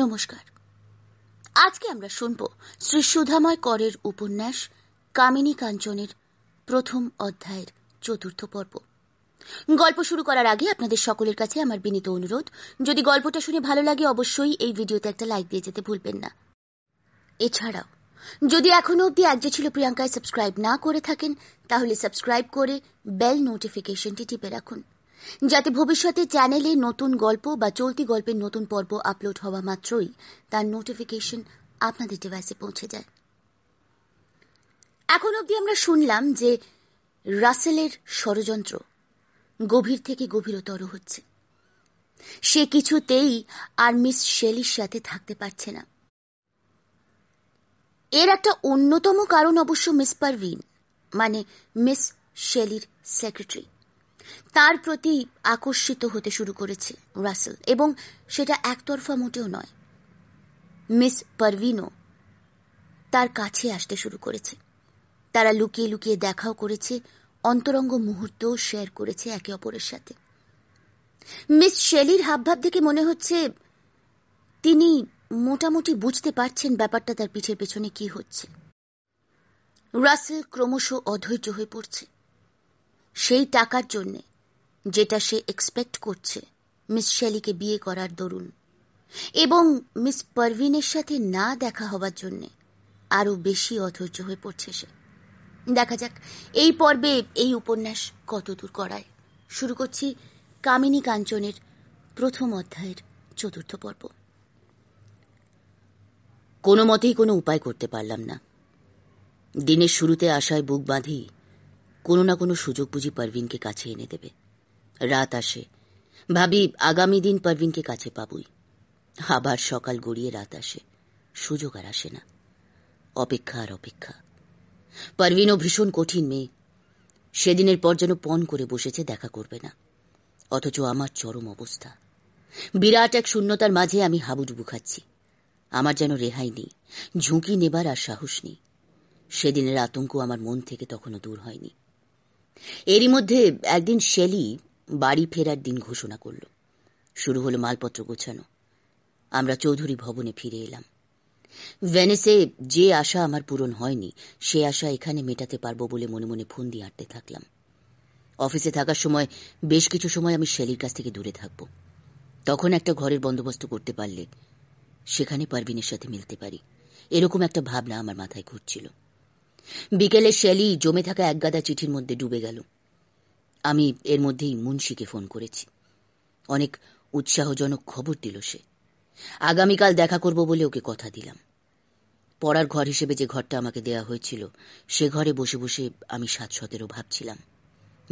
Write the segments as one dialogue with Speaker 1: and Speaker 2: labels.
Speaker 1: নমস্কার আজকে আমরা শুনব শ্রী সুধাময় করের উপন্যাস কামিনী কাঞ্চনের প্রথম অধ্যায়ের চতুর্থ পর্ব গল্প শুরু করার আগে আপনাদের সকলের কাছে আমার বিনীত অনুরোধ যদি গল্পটা শুনে ভালো লাগে অবশ্যই এই ভিডিওতে একটা লাইক দিয়ে যেতে ভুলবেন না এছাড়াও যদি এখনো অবধি এক যে ছিল প্রিয়াঙ্কায় সাবস্ক্রাইব না করে থাকেন তাহলে সাবস্ক্রাইব করে বেল নোটিফিকেশনটি টিপে রাখুন যাতে ভবিষ্যতে চ্যানেলে নতুন গল্প বা চলতি গল্পের নতুন পর্ব আপলোড হওয়া মাত্রই তার নোটিফিকেশন আপনাদের ডিভাইসে পৌঁছে যায় এখন অবধি আমরা শুনলাম যে রাসেলের ষড়যন্ত্র গভীর থেকে গভীরতর হচ্ছে সে কিছুতেই আর মিস শেলির সাথে থাকতে পারছে না এর একটা অন্যতম কারণ অবশ্য মিস পারভিন মানে মিস শেলির সেক্রেটারি তার প্রতি আকর্ষিত হতে শুরু করেছে রাসেল এবং সেটা একতরফা মোটেও নয় মিস পারভিনো তার কাছে আসতে শুরু করেছে তারা লুকিয়ে লুকিয়ে দেখাও করেছে অন্তরঙ্গ মুহূর্তও শেয়ার করেছে একে অপরের সাথে মিস শেলির হাবভাব দেখে মনে হচ্ছে তিনি মোটামুটি বুঝতে পারছেন ব্যাপারটা তার পিঠের পেছনে কি হচ্ছে রাসেল ক্রমশ অধৈর্য হয়ে পড়ছে সেই টাকার জন্যে যেটা সে এক্সপেক্ট করছে মিস শ্যালিকে বিয়ে করার দরুন এবং মিস পারভিনের সাথে না দেখা হবার জন্যে আরও বেশি অধৈর্য হয়ে পড়ছে সে দেখা যাক এই পর্বে এই উপন্যাস কতদূর করায় শুরু করছি কামিনী কাঞ্চনের প্রথম অধ্যায়ের চতুর্থ পর্ব কোনো মতেই কোনো উপায় করতে পারলাম না দিনের শুরুতে আশায় বুক বাঁধি কোনো না কোনো সুযোগ বুঝি পারভিনকে কাছে এনে দেবে রাত আসে ভাবি আগামী দিন পারভিনকে কাছে পাবই আবার সকাল গড়িয়ে রাত আসে সুযোগ আর আসে না অপেক্ষা আর অপেক্ষা পারভিনও ভীষণ কঠিন মেয়ে সেদিনের পর যেন পণ করে বসেছে দেখা করবে না অথচ আমার চরম অবস্থা বিরাট এক শূন্যতার মাঝে আমি হাবুডুবু খাচ্ছি আমার যেন রেহাই নেই ঝুঁকি নেবার আর সাহস নেই সেদিনের আতঙ্ক আমার মন থেকে তখনও দূর হয়নি এরই মধ্যে একদিন শেলি বাড়ি ফেরার দিন ঘোষণা করল শুরু হলো মালপত্র গোছানো আমরা চৌধুরী ভবনে ফিরে এলাম ভেনেসে যে আশা আমার পূরণ হয়নি সে আশা এখানে মেটাতে পারবো বলে মনে মনে ফোন দিয়ে আঁটতে থাকলাম অফিসে থাকার সময় বেশ কিছু সময় আমি শেলির কাছ থেকে দূরে থাকব তখন একটা ঘরের বন্দোবস্ত করতে পারলে সেখানে পারবিনের সাথে মিলতে পারি এরকম একটা ভাবনা আমার মাথায় ঘুরছিল বিকেলে শ্যালি জমে থাকা একগাদা চিঠির মধ্যে ডুবে গেল আমি এর মধ্যেই মুন্সিকে ফোন করেছি অনেক উৎসাহজনক খবর দিল সে আগামীকাল দেখা করব বলে ওকে কথা দিলাম পড়ার ঘর হিসেবে যে ঘরটা আমাকে দেয়া হয়েছিল সে ঘরে বসে বসে আমি সাত সতেরো ভাবছিলাম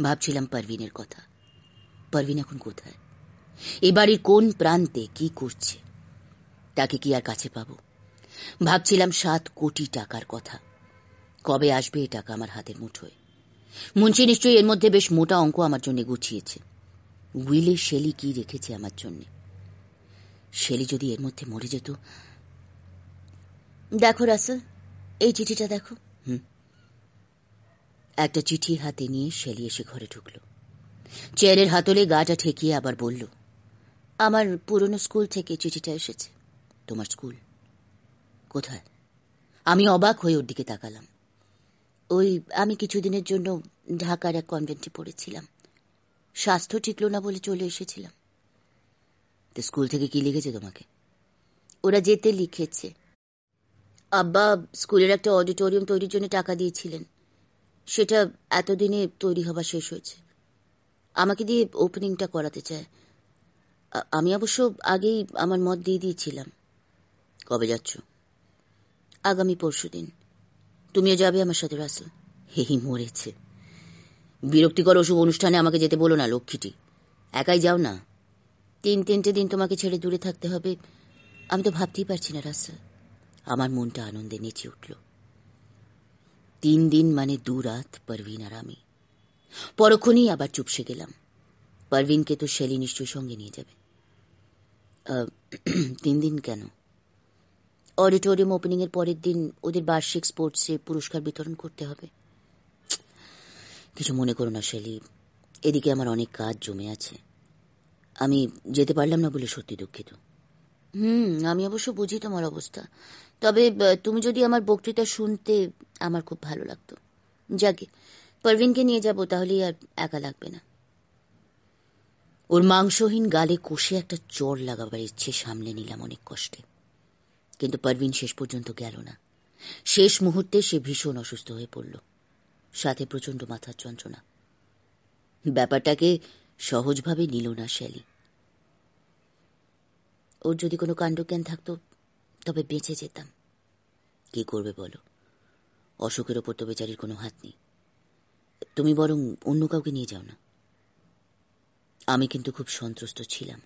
Speaker 1: ভাবছিলাম পারভিনের কথা পারভিন এখন কোথায় এ বাড়ির কোন প্রান্তে কি করছে তাকে কি আর কাছে পাব ভাবছিলাম সাত কোটি টাকার কথা কবে আসবে এ টাকা আমার হাতের মুঠোয় মুন্সি নিশ্চয়ই এর মধ্যে বেশ মোটা অঙ্ক আমার জন্য গুছিয়েছে উইলে শেলি কি রেখেছে আমার জন্য শেলি যদি এর মধ্যে মরে যেত দেখো রাসেল এই চিঠিটা দেখো হুম একটা চিঠি হাতে নিয়ে শেলি এসে ঘরে ঢুকল চেয়ারের হাতলে গাটা ঠেকিয়ে আবার বলল আমার পুরনো স্কুল থেকে চিঠিটা এসেছে তোমার স্কুল কোথায় আমি অবাক হয়ে ওর দিকে তাকালাম ওই আমি কিছুদিনের জন্য ঢাকার এক কনভেন্টে পড়েছিলাম স্বাস্থ্য টিকল না বলে চলে এসেছিলাম তো স্কুল থেকে কি লিখেছে তোমাকে ওরা যেতে লিখেছে আব্বা স্কুলের একটা অডিটোরিয়াম তৈরির জন্য টাকা দিয়েছিলেন সেটা এতদিনে তৈরি হওয়া শেষ হয়েছে আমাকে দিয়ে ওপেনিংটা করাতে চায় আমি অবশ্য আগেই আমার মত দিয়ে দিয়েছিলাম কবে যাচ্ছ আগামী পরশু দিন তুমিও যাবে আমার সাথে রাসেল হেহি মরেছে বিরক্তিকর অশুভ অনুষ্ঠানে আমাকে যেতে বলো না লক্ষ্মীটি একাই যাও না তিন তিনটে দিন তোমাকে ছেড়ে দূরে থাকতে হবে আমি তো ভাবতেই পারছি না রাসেল আমার মনটা আনন্দে নেচে উঠল তিন দিন মানে দু রাত পারভিন আর আমি পরক্ষণেই আবার চুপসে গেলাম পারভিনকে তো শেলি নিশ্চয় সঙ্গে নিয়ে যাবে তিন দিন কেন অডিটোরিয়াম ওপেনিং এর পরের দিন ওদের বার্ষিক স্পোর্টসে পুরস্কার বিতরণ করতে হবে কিছু মনে করো না শেলি এদিকে আমার অনেক কাজ জমে আছে আমি যেতে পারলাম না বলে সত্যি দুঃখিত হুম আমি অবশ্য বুঝি তোমার অবস্থা তবে তুমি যদি আমার বক্তৃতা শুনতে আমার খুব ভালো লাগতো যাকে পারভিনকে নিয়ে যাব তাহলে আর একা লাগবে না ওর মাংসহীন গালে কষে একটা চোর লাগাবার ইচ্ছে সামলে নিলাম অনেক কষ্টে কিন্তু পারভিন শেষ পর্যন্ত গেল না শেষ মুহূর্তে সে ভীষণ অসুস্থ হয়ে পড়ল সাথে প্রচণ্ড মাথার যন্ত্রণা ব্যাপারটাকে সহজভাবে নিল না শ্যালি ওর যদি কোনো কাণ্ডজ্ঞান থাকতো তবে বেঁচে যেতাম কি করবে বলো অশোকের ওপর তো বেচারির কোনো হাত নেই তুমি বরং অন্য কাউকে নিয়ে যাও না আমি কিন্তু খুব সন্ত্রস্ত ছিলাম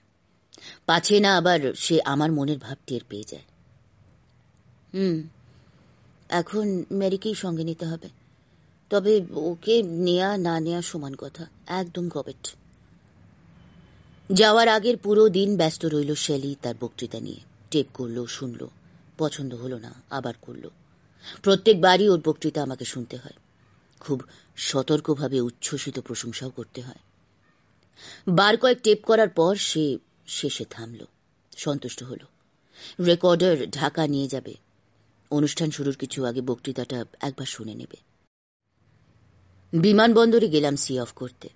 Speaker 1: পাছে না আবার সে আমার মনের ভাব টের পেয়ে যায় হুম এখন ম্যারিকেই সঙ্গে নিতে হবে তবে ওকে নেয়া না নেয়া সমান কথা একদম গবেট যাওয়ার আগের পুরো দিন ব্যস্ত রইল শেলি তার বক্তৃতা নিয়ে টেপ করলো শুনল পছন্দ হলো না আবার করল প্রত্যেকবারই ওর বক্তৃতা আমাকে শুনতে হয় খুব সতর্কভাবে উচ্ছ্বসিত প্রশংসাও করতে হয় বার কয়েক টেপ করার পর সে শেষে থামল সন্তুষ্ট হল রেকর্ডার ঢাকা নিয়ে যাবে অনুষ্ঠান শুরুর কিছু আগে বক্তৃতাটা একবার শুনে নেবে বিমানবন্দরে গেলাম সি অফ করতে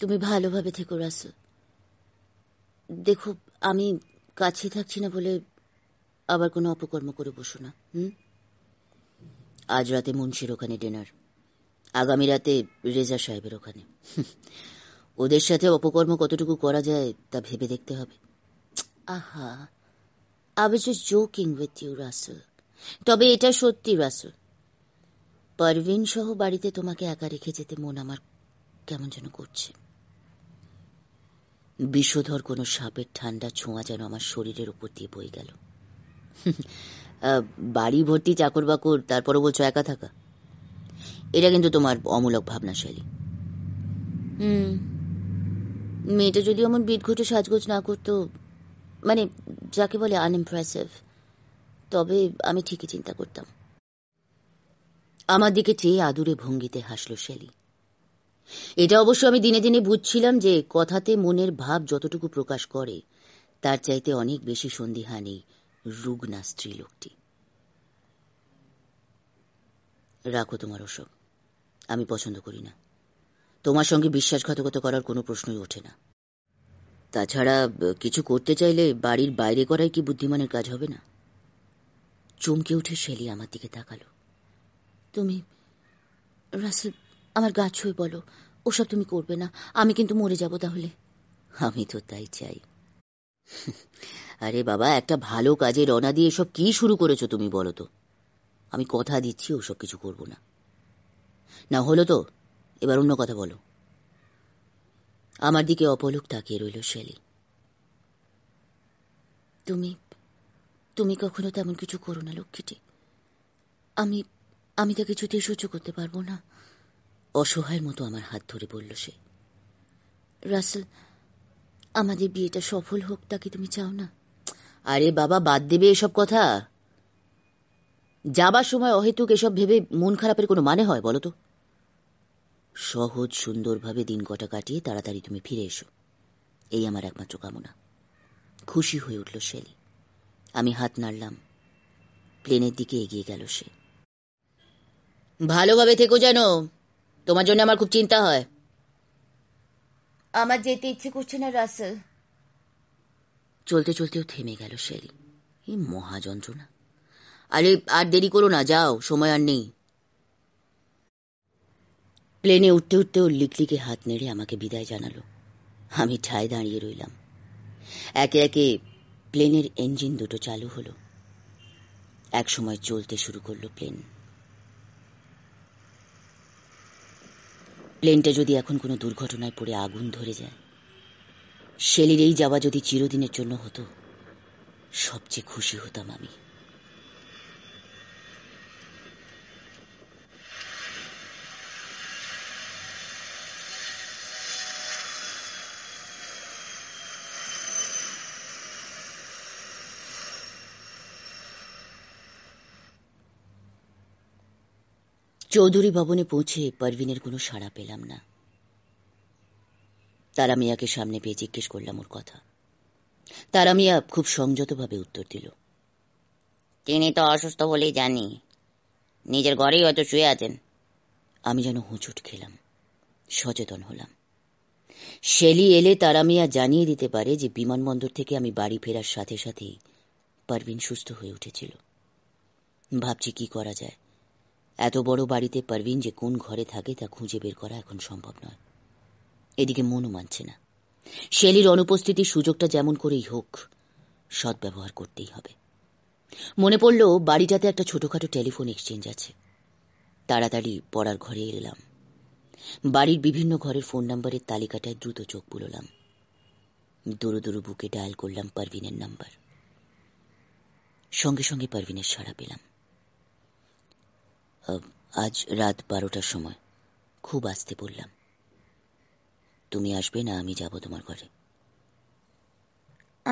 Speaker 1: তুমি ভালোভাবে থেকো রাসেল দেখো আমি কাছে থাকছি না বলে আবার কোনো অপকর্ম করে বসো না হুম আজ রাতে মুন্সির ওখানে ডিনার আগামী রাতে রেজা সাহেবের ওখানে ওদের সাথে অপকর্ম কতটুকু করা যায় তা ভেবে দেখতে হবে আহা I was just joking with you, Rasel তবে এটা সত্যি রাসেল পারভিন সহ বাড়িতে তোমাকে একা রেখে যেতে মন আমার কেমন যেন করছে বিষধর কোনো সাপের ঠান্ডা ছোঁয়া যেন আমার শরীরের উপর দিয়ে বয়ে গেল বাড়ি ভর্তি চাকর বাকর তারপরে বলছো একা থাকা এটা কিন্তু তোমার অমূলক ভাবনাশৈলী হুম মেয়েটা যদি আমার বিট ঘটে সাজগোজ না করতো মানে যাকে বলে আনইমপ্রেসিভ তবে আমি ঠিকই চিন্তা করতাম আমার দিকে চেয়ে আদুরে ভঙ্গিতে হাসল শেলি এটা অবশ্য আমি দিনে দিনে বুঝছিলাম যে কথাতে মনের ভাব যতটুকু প্রকাশ করে তার চাইতে অনেক বেশি সন্দিহানি রুগ্না স্ত্রী লোকটি রাখো তোমার ওসব আমি পছন্দ করি না তোমার সঙ্গে বিশ্বাসঘাতকতা করার কোনো প্রশ্নই ওঠে না তাছাড়া কিছু করতে চাইলে বাড়ির বাইরে করাই কি বুদ্ধিমানের কাজ হবে না চমকে উঠে শেলি আমার দিকে তাকালো তুমি রাসেল আমার গাছ হয়ে বলো ওসব তুমি করবে না আমি কিন্তু মরে যাব তাহলে আমি তো তাই চাই আরে বাবা একটা ভালো কাজে রনা দিয়ে এসব কি শুরু করেছো তুমি বলো তো আমি কথা দিচ্ছি ওসব কিছু করব না না হলো তো এবার অন্য কথা বলো আমার দিকে অপলোক তাকিয়ে রইল শেলি তুমি তুমি কখনো তেমন কিছু করো না লক্ষ্মীটি আমি আমি তা কিছুতেই সহ্য করতে পারবো না অসহায়ের মতো আমার হাত ধরে বলল সে রাসেল আমাদের বিয়েটা সফল হোক তা কি তুমি চাও না আরে বাবা বাদ দেবে এসব কথা যাবার সময় অহেতুক এসব ভেবে মন খারাপের কোনো মানে হয় বলো তো সহজ সুন্দরভাবে দিন কটা কাটিয়ে তাড়াতাড়ি তুমি ফিরে এসো এই আমার একমাত্র কামনা খুশি হয়ে উঠল শেলি আমি হাত নাড়লাম প্লেনের দিকে এগিয়ে গেল সে ভালোভাবে থেকো যেন তোমার জন্য আমার খুব চিন্তা হয় আমার যেতে ইচ্ছে করছে না রাসেল চলতে চলতেও থেমে গেল শেলি এই মহা যন্ত্রণা আরে আর দেরি করো না যাও সময় আর নেই প্লেনে উঠতে উঠতে উঠতেও লিকলিকে হাত নেড়ে আমাকে বিদায় জানালো আমি ঠায় দাঁড়িয়ে রইলাম একে একে প্লেনের ইঞ্জিন দুটো চালু হলো এক সময় চলতে শুরু করলো প্লেন প্লেনটা যদি এখন কোনো দুর্ঘটনায় পড়ে আগুন ধরে যায় শেলির এই যাওয়া যদি চিরদিনের জন্য হতো সবচেয়ে খুশি হতাম আমি চৌধুরী ভবনে পৌঁছে পারভিনের কোনো সাড়া পেলাম না তারা মিয়াকে সামনে পেয়ে জিজ্ঞেস করলাম ওর কথা তারা মিয়া খুব সংযতভাবে উত্তর দিল তিনি তো অসুস্থ বলেই জানি নিজের ঘরেই হয়তো শুয়ে আছেন আমি যেন হুঁচুট খেলাম সচেতন হলাম শেলি এলে তারা মিয়া জানিয়ে দিতে পারে যে বিমানবন্দর থেকে আমি বাড়ি ফেরার সাথে সাথেই পারভিন সুস্থ হয়ে উঠেছিল ভাবছি কি করা যায় এত বড় বাড়িতে পারভিন যে কোন ঘরে থাকে তা খুঁজে বের করা এখন সম্ভব নয় এদিকে মনও মানছে না শেলির অনুপস্থিতির সুযোগটা যেমন করেই হোক সৎ ব্যবহার করতেই হবে মনে পড়ল বাড়িটাতে একটা ছোটখাটো টেলিফোন এক্সচেঞ্জ আছে তাড়াতাড়ি পড়ার ঘরে এলাম বাড়ির বিভিন্ন ঘরের ফোন নাম্বারের তালিকাটায় দ্রুত চোখ বুলোলাম দুরু দুরু বুকে ডায়াল করলাম পারভিনের নাম্বার সঙ্গে সঙ্গে পারভিনের সাড়া পেলাম আজ রাত বারোটার সময় খুব আসতে বললাম তুমি আসবে না আমি যাব তোমার ঘরে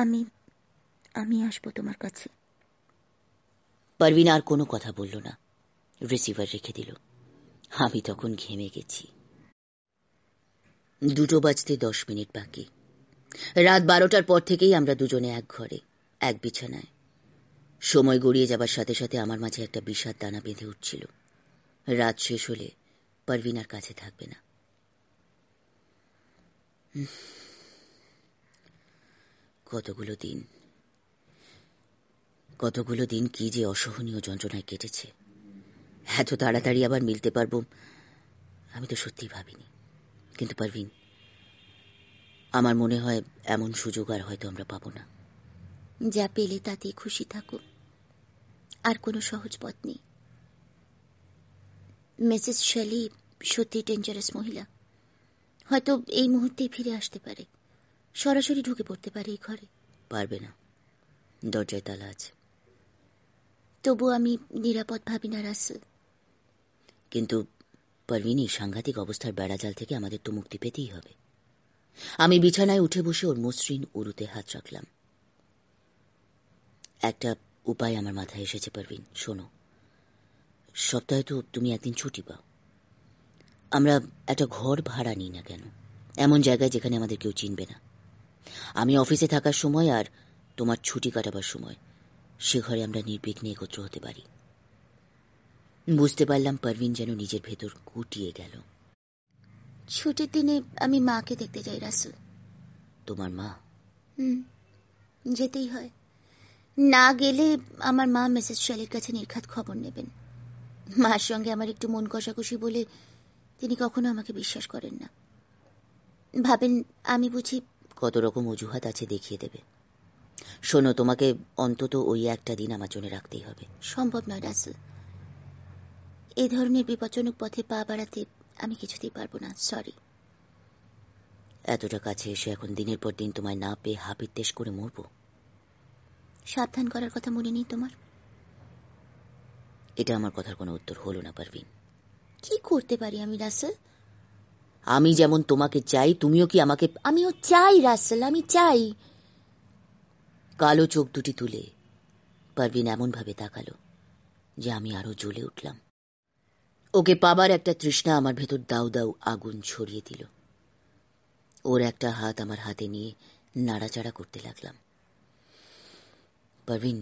Speaker 1: আমি আমি আসবো তোমার কাছে পারভিন আর কোনো কথা বলল না রিসিভার রেখে দিল আমি তখন ঘেমে গেছি দুটো বাজতে দশ মিনিট বাকি রাত বারোটার পর থেকেই আমরা দুজনে এক ঘরে এক বিছানায় সময় গড়িয়ে যাবার সাথে সাথে আমার মাঝে একটা বিষাদ দানা বেঁধে উঠছিল রাত শেষ হলে পারভিনার কাছে থাকবে না কতগুলো দিন কতগুলো দিন কি যে অসহনীয় যন্ত্রণায় কেটেছে এত তাড়াতাড়ি আবার মিলতে পারবো আমি তো সত্যি ভাবিনি কিন্তু পারভিন আমার মনে হয় এমন সুযোগ আর হয়তো আমরা পাবো না যা পেলে তাতে খুশি থাকো আর কোনো সহজ পথ নেই মিসেস শেলি সত্যি ডেঞ্জারাস মহিলা হয়তো এই মুহূর্তে ফিরে আসতে পারে সরাসরি ঢুকে পড়তে পারে এই ঘরে পারবে না দরজায় তালা আছে তবু আমি নিরাপদ ভাবি না রাসেল কিন্তু পারভিনী সাংঘাতিক অবস্থার বেড়াজাল থেকে আমাদের তো মুক্তি পেতেই হবে আমি বিছানায় উঠে বসে ওর মসৃণ উরুতে হাত রাখলাম একটা উপায় আমার মাথায় এসেছে পারভিন শোনো সপ্তাহে তো তুমি একদিন ছুটি পাও আমরা একটা ঘর ভাড়া নিই না কেন এমন জায়গায় যেখানে আমাদের কেউ চিনবে না আমি অফিসে থাকার সময় আর তোমার ছুটি কাটাবার সময় সে ঘরে আমরা নির্বিঘ্নে একত্র হতে পারি বুঝতে পারলাম পারভিন যেন নিজের ভেতর কুটিয়ে গেল ছুটির দিনে আমি মাকে দেখতে যাই রাসুল তোমার মা যেতেই হয় না গেলে আমার মা মিসেস শেলির কাছে নির্ঘাত খবর নেবেন মার সঙ্গে আমার একটু মন কষাকষি বলে তিনি কখনো আমাকে বিশ্বাস করেন না ভাবেন আমি বুঝি কত রকম অজুহাত আছে দেখিয়ে দেবে শোনো তোমাকে অন্তত ওই একটা দিন আমার জন্য রাখতেই হবে সম্ভব নয় রাসেল এই ধরনের বিপজ্জনক পথে পা বাড়াতে আমি কিছুতেই পারবো না সরি এতটা কাছে এসে এখন দিনের পর দিন তোমায় না পেয়ে হাপিত্তেশ করে মরব সাবধান করার কথা মনে নেই তোমার এটা আমার কথার কোনো উত্তর হলো না পারবিন কি করতে পারি আমি রাসেল আমি যেমন তোমাকে চাই তুমিও কি আমাকে আমিও চাই রাসেল আমি চাই কালো চোখ দুটি তুলে পারভিন এমনভাবে তাকালো যে আমি আরো জ্বলে উঠলাম ওকে পাবার একটা তৃষ্ণা আমার ভেতর দাউ দাউ আগুন ছড়িয়ে দিল ওর একটা হাত আমার হাতে নিয়ে নাড়াচাড়া করতে লাগলাম পারবিন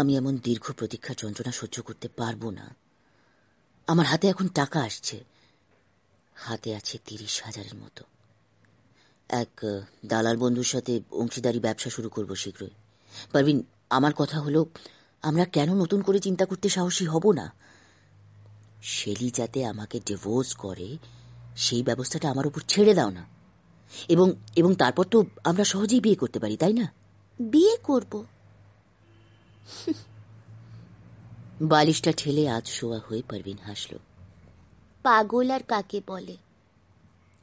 Speaker 1: আমি এমন দীর্ঘ প্রতীক্ষা যন্ত্রণা সহ্য করতে পারবো না আমার হাতে এখন টাকা আসছে হাতে আছে তিরিশ হাজারের মতো এক দালাল বন্ধুর সাথে অংশীদারি ব্যবসা শুরু করব শীঘ্রই পারবিন আমার কথা হলো আমরা কেন নতুন করে চিন্তা করতে সাহসী হব না শেলি যাতে আমাকে ডিভোর্স করে সেই ব্যবস্থাটা আমার উপর ছেড়ে দাও না এবং এবং তারপর তো আমরা সহজেই বিয়ে করতে পারি তাই না বিয়ে করবো বালিশটা ঠেলে আজ শোয়া হয়ে পারবিন হাসল পাগল আর কাকে বলে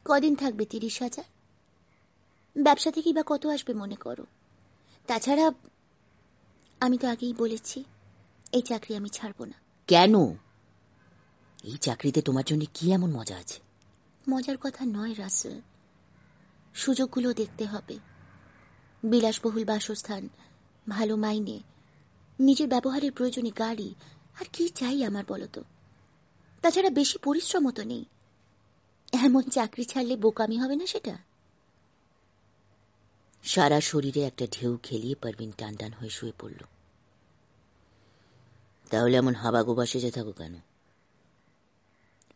Speaker 1: কদিন থাকবে তিরিশ হাজার ব্যবসা থেকেই বা কত আসবে মনে করো তাছাড়া আমি তো আগেই বলেছি এই চাকরি আমি ছাড়ব না কেন এই চাকরিতে তোমার জন্য কি এমন মজা আছে মজার কথা নয় রাসেল সুযোগগুলো দেখতে হবে বিলাসবহুল বাসস্থান ভালো মাইনে নিজের ব্যবহারের প্রয়োজনে গাড়ি আর কি চাই আমার বলতো তাছাড়া বেশি পরিশ্রম তো নেই এমন চাকরি ছাড়লে বোকামি হবে না সেটা সারা শরীরে একটা ঢেউ খেলিয়ে পারবিন টান টান হয়ে শুয়ে পড়ল তাহলে এমন হাবাগোবা সেজে থাকো কেন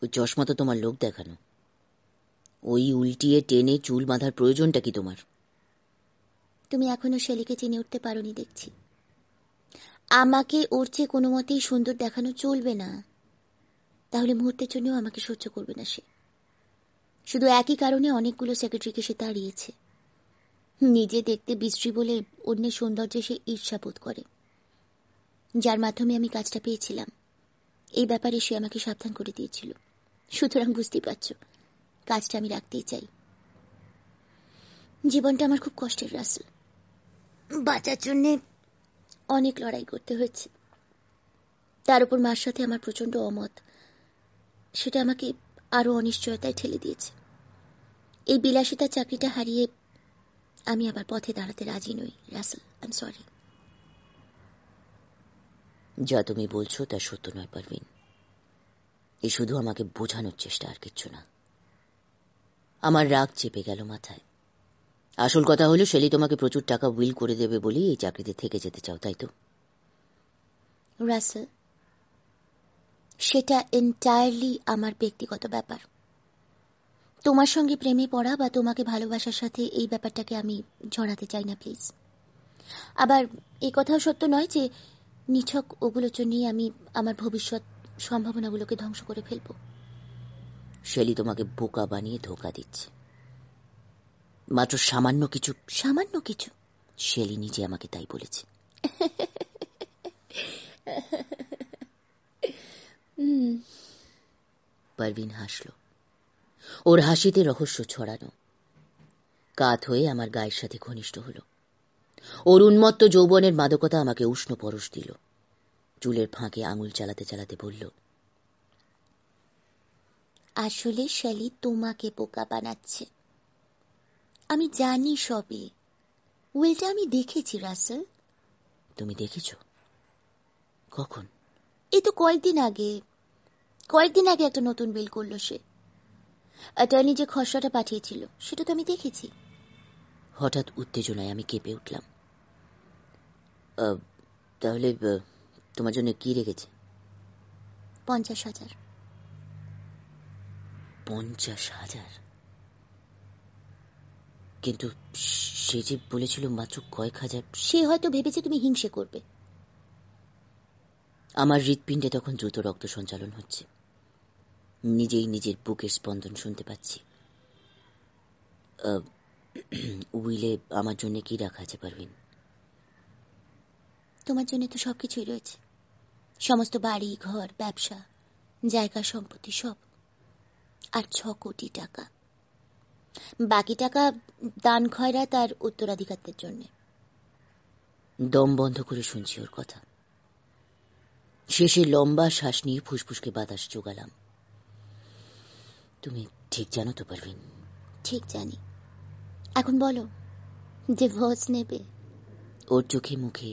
Speaker 1: ওই চশমা তো তোমার লোক দেখানো ওই উল্টিয়ে টেনে চুল বাঁধার প্রয়োজনটা কি তোমার তুমি এখনো শেলিকে চিনে উঠতে পারোনি দেখছি আমাকে ওর চেয়ে কোনো মতেই সুন্দর দেখানো চলবে না তাহলে মুহূর্তের জন্যও আমাকে সহ্য করবে না সে শুধু একই কারণে অনেকগুলো সেক্রেটারিকে সে তাড়িয়েছে নিজে দেখতে বিশ্রী বলে অন্যের সৌন্দর্যে সে ঈর্ষা বোধ করে যার মাধ্যমে আমি কাজটা পেয়েছিলাম এই ব্যাপারে সে আমাকে সাবধান করে দিয়েছিল সুতরাং বুঝতেই পারছ কাজটা আমি রাখতেই চাই জীবনটা আমার খুব কষ্টের রাসেল বাঁচার জন্যে অনেক লড়াই করতে হয়েছে তার উপর মার সাথে আমার প্রচন্ড অমত সেটা আমাকে আরো অনিশ্চয়তায় ঠেলে দিয়েছে এই বিলাসিতা চাকরিটা হারিয়ে আমি আবার পথে দাঁড়াতে রাজি নই রাসেল আই এম সরি যা তুমি বলছো তা সত্য নয় পারভিন এ শুধু আমাকে বোঝানোর চেষ্টা আর কিচ্ছু না আমার রাগ চেপে গেল মাথায় আসল কথা হলো শেলি তোমাকে প্রচুর টাকা উইল করে দেবে বলেই এই চাকরিতে থেকে যেতে চাও তাই তো রাসেল সেটা এন্টায়ারলি আমার ব্যক্তিগত ব্যাপার তোমার সঙ্গে প্রেমে পড়া বা তোমাকে ভালোবাসার সাথে এই ব্যাপারটাকে আমি জড়াতে চাই না প্লিজ আবার এ কথাও সত্য নয় যে নিছক ওগুলোর জন্যই আমি আমার ভবিষ্যৎ সম্ভাবনাগুলোকে ধ্বংস করে ফেলব শেলি তোমাকে বোকা বানিয়ে ধোকা দিচ্ছে মাত্র সামান্য কিছু সামান্য কিছু শেলি নিজে আমাকে তাই বলেছে পারভিন হাসল ওর হাসিতে রহস্য ছড়ানো কাত হয়ে আমার গায়ের সাথে ঘনিষ্ঠ হল ওর উন্মত্ত যৌবনের মাদকতা আমাকে উষ্ণ পরশ দিল চুলের ফাঁকে আঙুল চালাতে চালাতে বলল আসলে শ্যালি তোমাকে পোকা বানাচ্ছে আমি জানি সবে উইলটা আমি দেখেছি রাসেল তুমি দেখেছ কখন এ তো কয়েকদিন আগে কয়েকদিন আগে একটা নতুন বিল করলো সে অ্যাটর্নি যে খসড়াটা পাঠিয়েছিল সেটা তো আমি দেখেছি হঠাৎ উত্তেজনায় আমি কেঁপে উঠলাম তাহলে তোমার জন্য কি রেখেছে পঞ্চাশ হাজার পঞ্চাশ হাজার কিন্তু সে যে বলেছিল মাত্র কয়েক হাজার সে হয়তো ভেবেছে তুমি হিংসে করবে আমার হৃৎপিণ্ডে তখন দ্রুত রক্ত সঞ্চালন হচ্ছে নিজেই নিজের বুকের স্পন্দন শুনতে পাচ্ছি উইলে আমার জন্য কি রাখা আছে পারবিন তোমার জন্য তো সবকিছুই রয়েছে সমস্ত বাড়ি ঘর ব্যবসা জায়গা সম্পত্তি সব আর ছ কোটি টাকা বাকি টাকা দান খয়রা তার উত্তরাধিকারদের জন্য দম বন্ধ করে শুনছি ওর কথা শেষে লম্বা শ্বাস নিয়ে ফুসফুসকে বাতাস জোগালাম তুমি ঠিক জানো তো পারভিন ঠিক জানি এখন বলো যে ভোজ নেবে ওর চোখে মুখে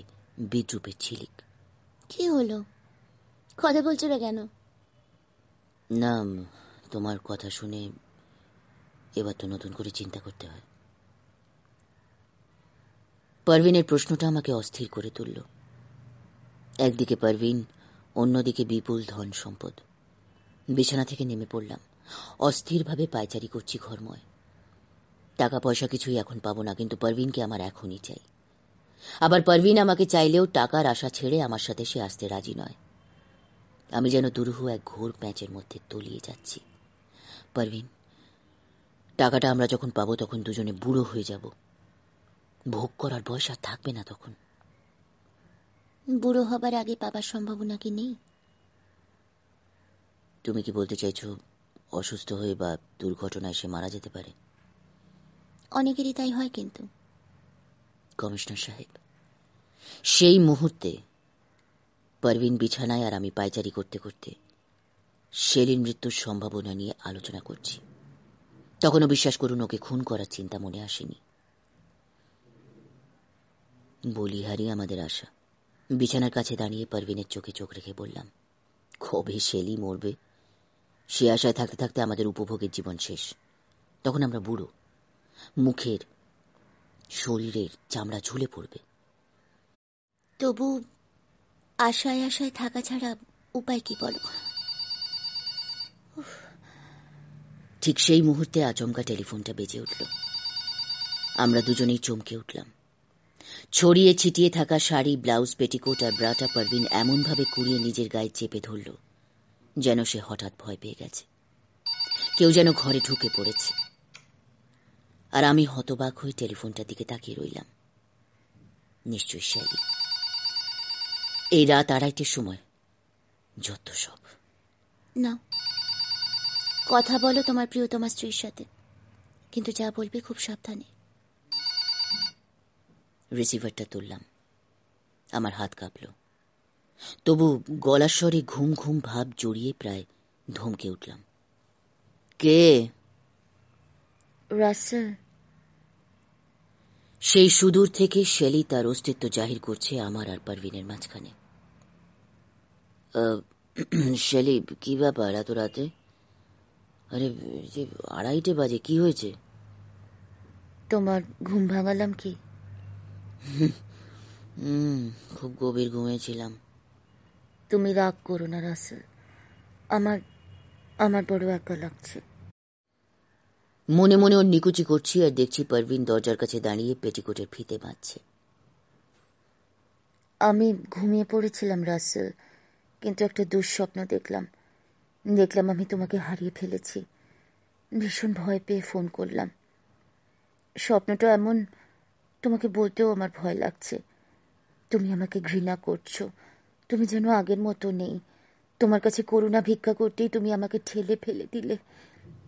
Speaker 1: বিদ্রুপের ছিলিক কি হলো কথা বলছো না কেন না তোমার কথা শুনে এবার তো নতুন করে চিন্তা করতে হয় পারভিনের প্রশ্নটা আমাকে অস্থির করে তুলল একদিকে পারভিন অন্যদিকে বিপুল ধন সম্পদ বিছানা থেকে নেমে পড়লাম অস্থিরভাবে পায়চারি করছি ঘরময় টাকা পয়সা কিছুই এখন পাবো না কিন্তু পারভিনকে আমার এখনই চাই আবার পারভিন আমাকে চাইলেও টাকার আশা ছেড়ে আমার সাথে সে আসতে রাজি নয় আমি যেন দুরুহ এক ঘোর প্যাঁচের মধ্যে তলিয়ে যাচ্ছি পারভিন টাকাটা আমরা যখন পাবো তখন দুজনে বুড়ো হয়ে যাব ভোগ করার বয়স আর থাকবে না তখন বুড়ো হবার আগে পাবার সম্ভাবনা কি নেই তুমি কি বলতে চাইছো অসুস্থ হয়ে বা দুর্ঘটনায় সে মারা যেতে পারে অনেকেরই তাই হয় কিন্তু কমিশনার সাহেব সেই মুহূর্তে পারভিন বিছানায় আর আমি পায়চারি করতে করতে সেলিন মৃত্যুর সম্ভাবনা নিয়ে আলোচনা করছি তখনও বিশ্বাস করুন ওকে খুন করার চিন্তা মনে আসেনি বলিহারি আমাদের আশা বিছানার কাছে দাঁড়িয়ে পারভিনের চোখে চোখ রেখে বললাম ক্ষোভে শেলি মরবে সে আশায় থাকতে থাকতে আমাদের উপভোগের জীবন শেষ তখন আমরা বুড়ো মুখের শরীরের চামড়া ঝুলে পড়বে তবু আশায় আশায় থাকা ছাড়া উপায় কি বলো ঠিক সেই মুহূর্তে আচমকা টেলিফোনটা বেজে উঠল আমরা দুজনেই চমকে উঠলাম ছড়িয়ে ছিটিয়ে থাকা শাড়ি ব্লাউজ পেটিকোট আর ব্রাটা পারভিন এমনভাবে কুড়িয়ে নিজের গায়ে চেপে ধরল যেন সে হঠাৎ ভয় পেয়ে গেছে কেউ যেন ঘরে ঢুকে পড়েছে আর আমি হতবাক হয়ে টেলিফোনটার দিকে তাকিয়ে রইলাম নিশ্চয়ই শ্যালি এই রাত আড়াইটের সময় যত সব না কথা বলো তোমার প্রিয়তমা স্ত্রীর সাথে কিন্তু যা বলবে খুব সাবধানে রিসিভারটা তুললাম আমার হাত কাঁপল তবু গলার স্বরে ঘুম ঘুম ভাব জড়িয়ে প্রায় ধমকে উঠলাম কে রাসেল সেই সুদূর থেকে শেলি তার অস্তিত্ব জাহির করছে আমার আর পারভিনের মাঝখানে শেলি কি ব্যাপার এত রাতে আরে যে আড়াইটে বাজে কি হয়েছে তোমার ঘুম ভাঙালাম কি হুম খুব গভীর ঘুমিয়েছিলাম তুমি রাগ করো না রাসেল আমার আমার বড় একা লাগছে মনে মনে ওর নিকুচি করছি আর দেখছি পারভিন দরজার কাছে দাঁড়িয়ে পেটিকোটের ফিতে বাঁধছে আমি ঘুমিয়ে পড়েছিলাম রাসেল কিন্তু একটা দুঃস্বপ্ন দেখলাম দেখলাম আমি তোমাকে হারিয়ে ফেলেছি ভীষণ ভয় পেয়ে ফোন করলাম স্বপ্নটা এমন তোমাকে বলতেও আমার ভয় লাগছে তুমি আমাকে ঘৃণা করছো তুমি যেন আগের মতো নেই তোমার কাছে করুণা ভিক্ষা করতেই তুমি আমাকে ঠেলে ফেলে দিলে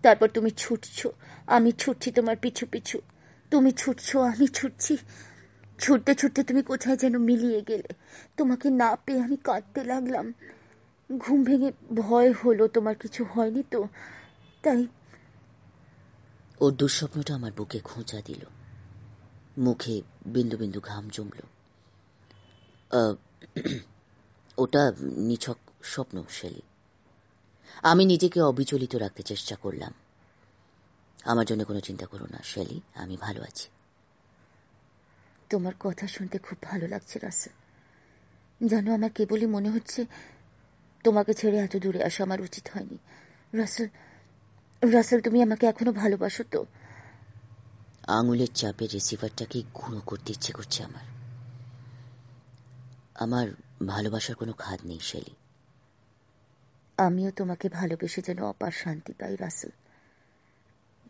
Speaker 1: তারপর তুমি ছুটছো আমি ছুটছি তোমার পিছু পিছু তুমি ছুটছো আমি ছুটছি ছুটতে ছুটতে তুমি কোথায় যেন মিলিয়ে গেলে তোমাকে না পেয়ে আমি কাঁদতে লাগলাম ঘুম ভেঙে ভয় হলো তোমার কিছু হয়নি তো তাই ও দুঃস্বপ্নটা আমার বুকে খোঁচা দিল মুখে বিন্দু বিন্দু ঘাম জমল ওটা নিছক স্বপ্ন শেলি আমি নিজেকে অবিচলিত রাখতে চেষ্টা করলাম আমার জন্য কোনো চিন্তা করো না শেলি আমি ভালো আছি তোমার কথা শুনতে খুব ভালো লাগছে রাসেল জানো আমার কেবলই মনে হচ্ছে তোমাকে ছেড়ে এত দূরে আসা আমার উচিত হয়নি রাসেল রাসেল তুমি আমাকে এখনো ভালোবাসো তো আঙুলের চাপে রিসিভারটাকে গুঁড়ো করতে ইচ্ছে করছে আমার আমার ভালোবাসার কোনো খাদ নেই শেলি আমিও তোমাকে ভালোবেসে যেন অপার শান্তি পাই রাসেল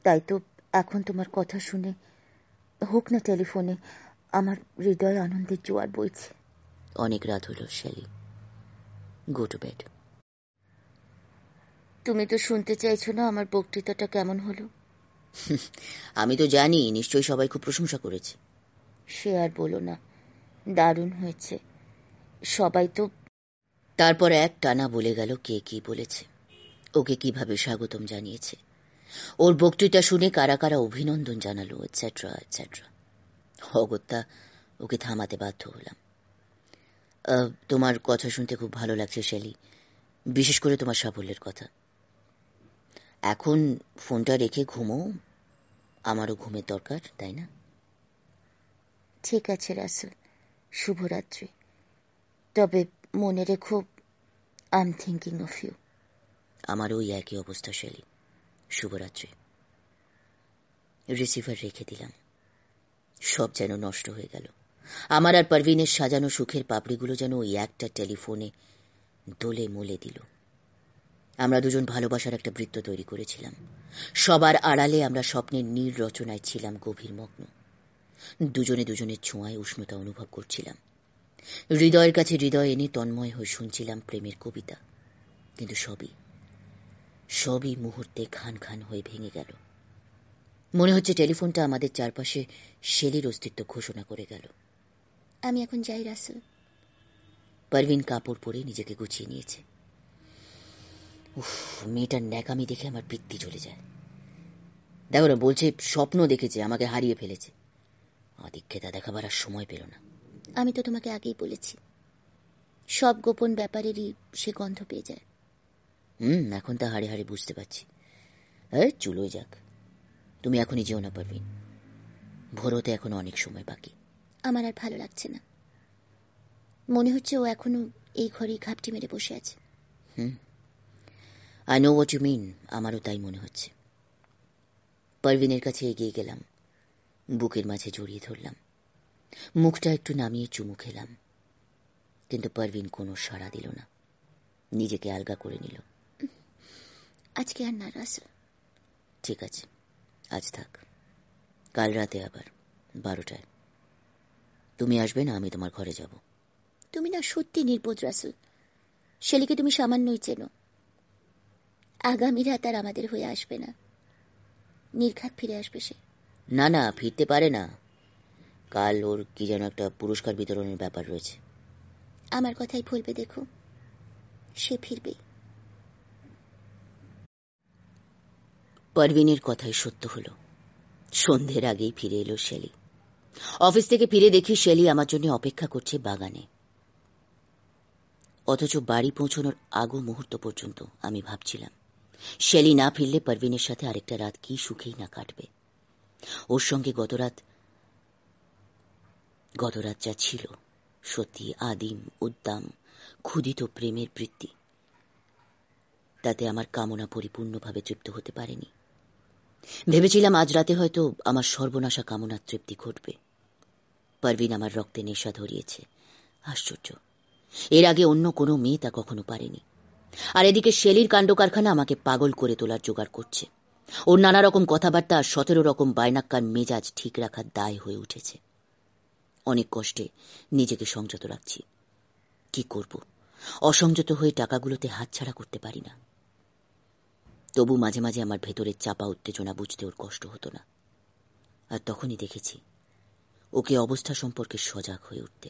Speaker 1: তাই তো এখন তোমার কথা শুনে হোক না টেলিফোনে আমার হৃদয় আনন্দের জোয়ার বইছে অনেক রাত হলো শেলি গো টু বেড তুমি তো শুনতে চাইছো না আমার বক্তৃতাটা কেমন হলো আমি তো জানি নিশ্চয়ই সবাই খুব প্রশংসা করেছে সে আর বলো না দারুণ হয়েছে সবাই তো তারপর এক টানা বলে গেল কে কি বলেছে ওকে কিভাবে স্বাগতম জানিয়েছে ওর বক্তৃতা শুনে কারা কারা অভিনন্দন জানালো এটসেট্রা এটসেট্রা অগত্যা ওকে থামাতে বাধ্য হলাম তোমার কথা শুনতে খুব ভালো লাগছে শেলি বিশেষ করে তোমার সাফল্যের কথা এখন ফোনটা রেখে ঘুমো আমারও ঘুমের দরকার তাই না ঠিক আছে রাসেল শুভরাত্রি তবে মনে রেখো আম থিঙ্কিং অফ ইউ আমার ওই একই অবস্থা শৈলী শুভরাত্রি রিসিভার রেখে দিলাম সব যেন নষ্ট হয়ে গেল আমার আর পারভিনের সাজানো সুখের পাপড়িগুলো যেন ওই একটা টেলিফোনে দোলে মোলে দিল আমরা দুজন ভালোবাসার একটা বৃত্ত তৈরি করেছিলাম সবার আড়ালে আমরা স্বপ্নের নীল রচনায় ছিলাম গভীর মগ্ন দুজনে দুজনের ছোঁয়ায় উষ্ণতা অনুভব করছিলাম হৃদয়ের কাছে হৃদয় এনে তন্ময় হয়ে শুনছিলাম প্রেমের কবিতা কিন্তু সবই সবই মুহূর্তে খান খান হয়ে ভেঙে গেল মনে হচ্ছে টেলিফোনটা আমাদের চারপাশে শেলির অস্তিত্ব ঘোষণা করে গেল আমি এখন যাই রাসেল পারভিন কাপড় পরে নিজেকে গুছিয়ে নিয়েছে মেয়েটার ন্যাকামি দেখে আমার বৃত্তি চলে যায় দেখো না বলছে স্বপ্ন দেখেছে আমাকে হারিয়ে ফেলেছে তা দেখাবার আর সময় পেল না আমি তো তোমাকে আগেই বলেছি সব গোপন ব্যাপারেরই সে গন্ধ পেয়ে যায় হুম এখন তা হাড়ে হাড়ে বুঝতে পারছি হ্যাঁ চুলোই যাক তুমি এখনই যেও না পারবিন ভোর এখন অনেক সময় বাকি আমার আর ভালো লাগছে না মনে হচ্ছে ও এখনো এই ঘরেই ঘাপটি মেরে বসে আছে I know what you mean আমারও তাই মনে হচ্ছে পারভিনের কাছে এগিয়ে গেলাম বুকের মাঝে জড়িয়ে ধরলাম মুখটা একটু নামিয়ে চুমু খেলাম কিন্তু পারভিন কোনো সাড়া দিল না নিজেকে আলগা করে নিল আজকে আর না ঠিক আছে আজ থাক কাল রাতে আবার বারোটায় তুমি আসবে না আমি তোমার ঘরে যাব তুমি না সত্যি নির্বোধ রাসুল শেলিকে তুমি সামান্যই চেনো আগামী রাত আর আমাদের হয়ে আসবে না নির্ঘাত ফিরে আসবে সে না না ফিরতে পারে না কাল ওর কি যেন একটা পুরস্কার বিতরণের ব্যাপার রয়েছে আমার কথাই ভুলবে দেখো সে ফিরবেই পারভিনের কথাই সত্য হলো সন্ধ্যের আগেই ফিরে এলো শেলি অফিস থেকে ফিরে দেখি শেলি আমার জন্য অপেক্ষা করছে বাগানে অথচ বাড়ি পৌঁছানোর আগ মুহূর্ত পর্যন্ত আমি ভাবছিলাম শেলি না ফিরলে পারভিনের সাথে আরেকটা রাত কি সুখেই না কাটবে ওর সঙ্গে গতরাত গতরাত যা ছিল সত্যি আদিম উদ্দাম ক্ষুদিত প্রেমের বৃত্তি তাতে আমার কামনা পরিপূর্ণভাবে তৃপ্ত হতে পারেনি ভেবেছিলাম আজ রাতে হয়তো আমার সর্বনাশা কামনা তৃপ্তি ঘটবে পারভিন আমার রক্তে নেশা ধরিয়েছে আশ্চর্য এর আগে অন্য কোনো মেয়ে তা কখনো পারেনি আর এদিকে শেলির কাণ্ড কারখানা আমাকে পাগল করে তোলার জোগাড় করছে ওর নানা রকম কথাবার্তা আর সতেরো রকম বায়নাক্কার মেজাজ ঠিক রাখার দায় হয়ে উঠেছে অনেক কষ্টে নিজেকে সংযত রাখছি কি করব অসংযত হয়ে টাকাগুলোতে হাতছাড়া করতে পারি না তবু মাঝে মাঝে আমার ভেতরের চাপা উত্তেজনা বুঝতে ওর কষ্ট হতো না আর তখনই দেখেছি ওকে অবস্থা সম্পর্কে সজাগ হয়ে উঠতে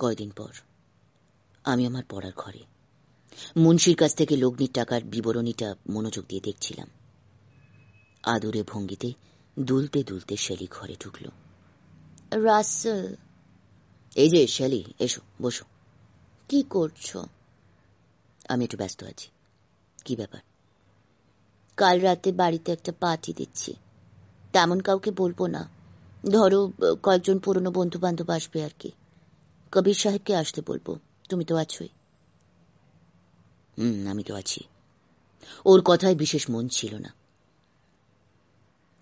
Speaker 1: কয়দিন পর আমি আমার পড়ার ঘরে মুন্সির কাছ থেকে লগ্নির টাকার বিবরণীটা মনোযোগ দিয়ে দেখছিলাম আদুরে ভঙ্গিতে দুলতে দুলতে শেলি ঘরে ঢুকল রাসেল এই যে শেলি এসো বসো কি করছো আমি একটু ব্যস্ত আছি কি ব্যাপার কাল রাতে বাড়িতে একটা পার্টি দিচ্ছি তেমন কাউকে বলবো না ধরো কয়েকজন পুরনো বন্ধু বান্ধব আসবে আর কি কবির সাহেবকে আসতে বলবো তুমি তো আছোই হুম আমি তো আছি ওর কথায় বিশেষ মন ছিল না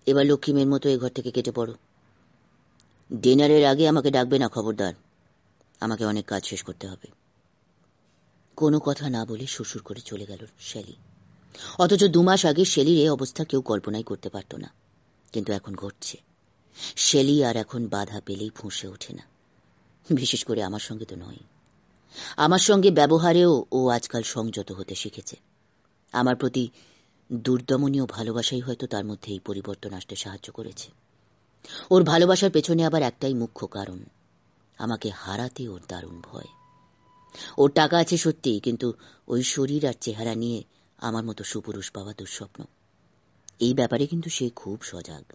Speaker 1: এবার লক্ষ্মীমের মতো এ ঘর থেকে কেটে পড়ো ডিনারের আগে আমাকে ডাকবে না খবরদার আমাকে অনেক কাজ শেষ করতে হবে কোনো কথা না বলে শ্বশুর করে চলে গেল শ্যালি অথচ দুমাস আগে শেলির এ অবস্থা কেউ কল্পনাই করতে পারত না কিন্তু এখন ঘটছে শেলি আর এখন বাধা পেলেই ফুঁসে ওঠে না বিশেষ করে আমার সঙ্গে তো নয় আমার সঙ্গে ব্যবহারেও ও আজকাল সংযত হতে শিখেছে আমার প্রতি দুর্দমনীয় ভালোবাসাই হয়তো তার মধ্যে এই পরিবর্তন আসতে সাহায্য করেছে ওর ভালোবাসার পেছনে আবার একটাই মুখ্য কারণ আমাকে হারাতে ওর দারুণ ভয় ওর টাকা আছে সত্যি কিন্তু ওই শরীর আর চেহারা নিয়ে আমার মতো সুপুরুষ পাওয়া দুঃস্বপ্ন এই ব্যাপারে কিন্তু সে খুব সজাগ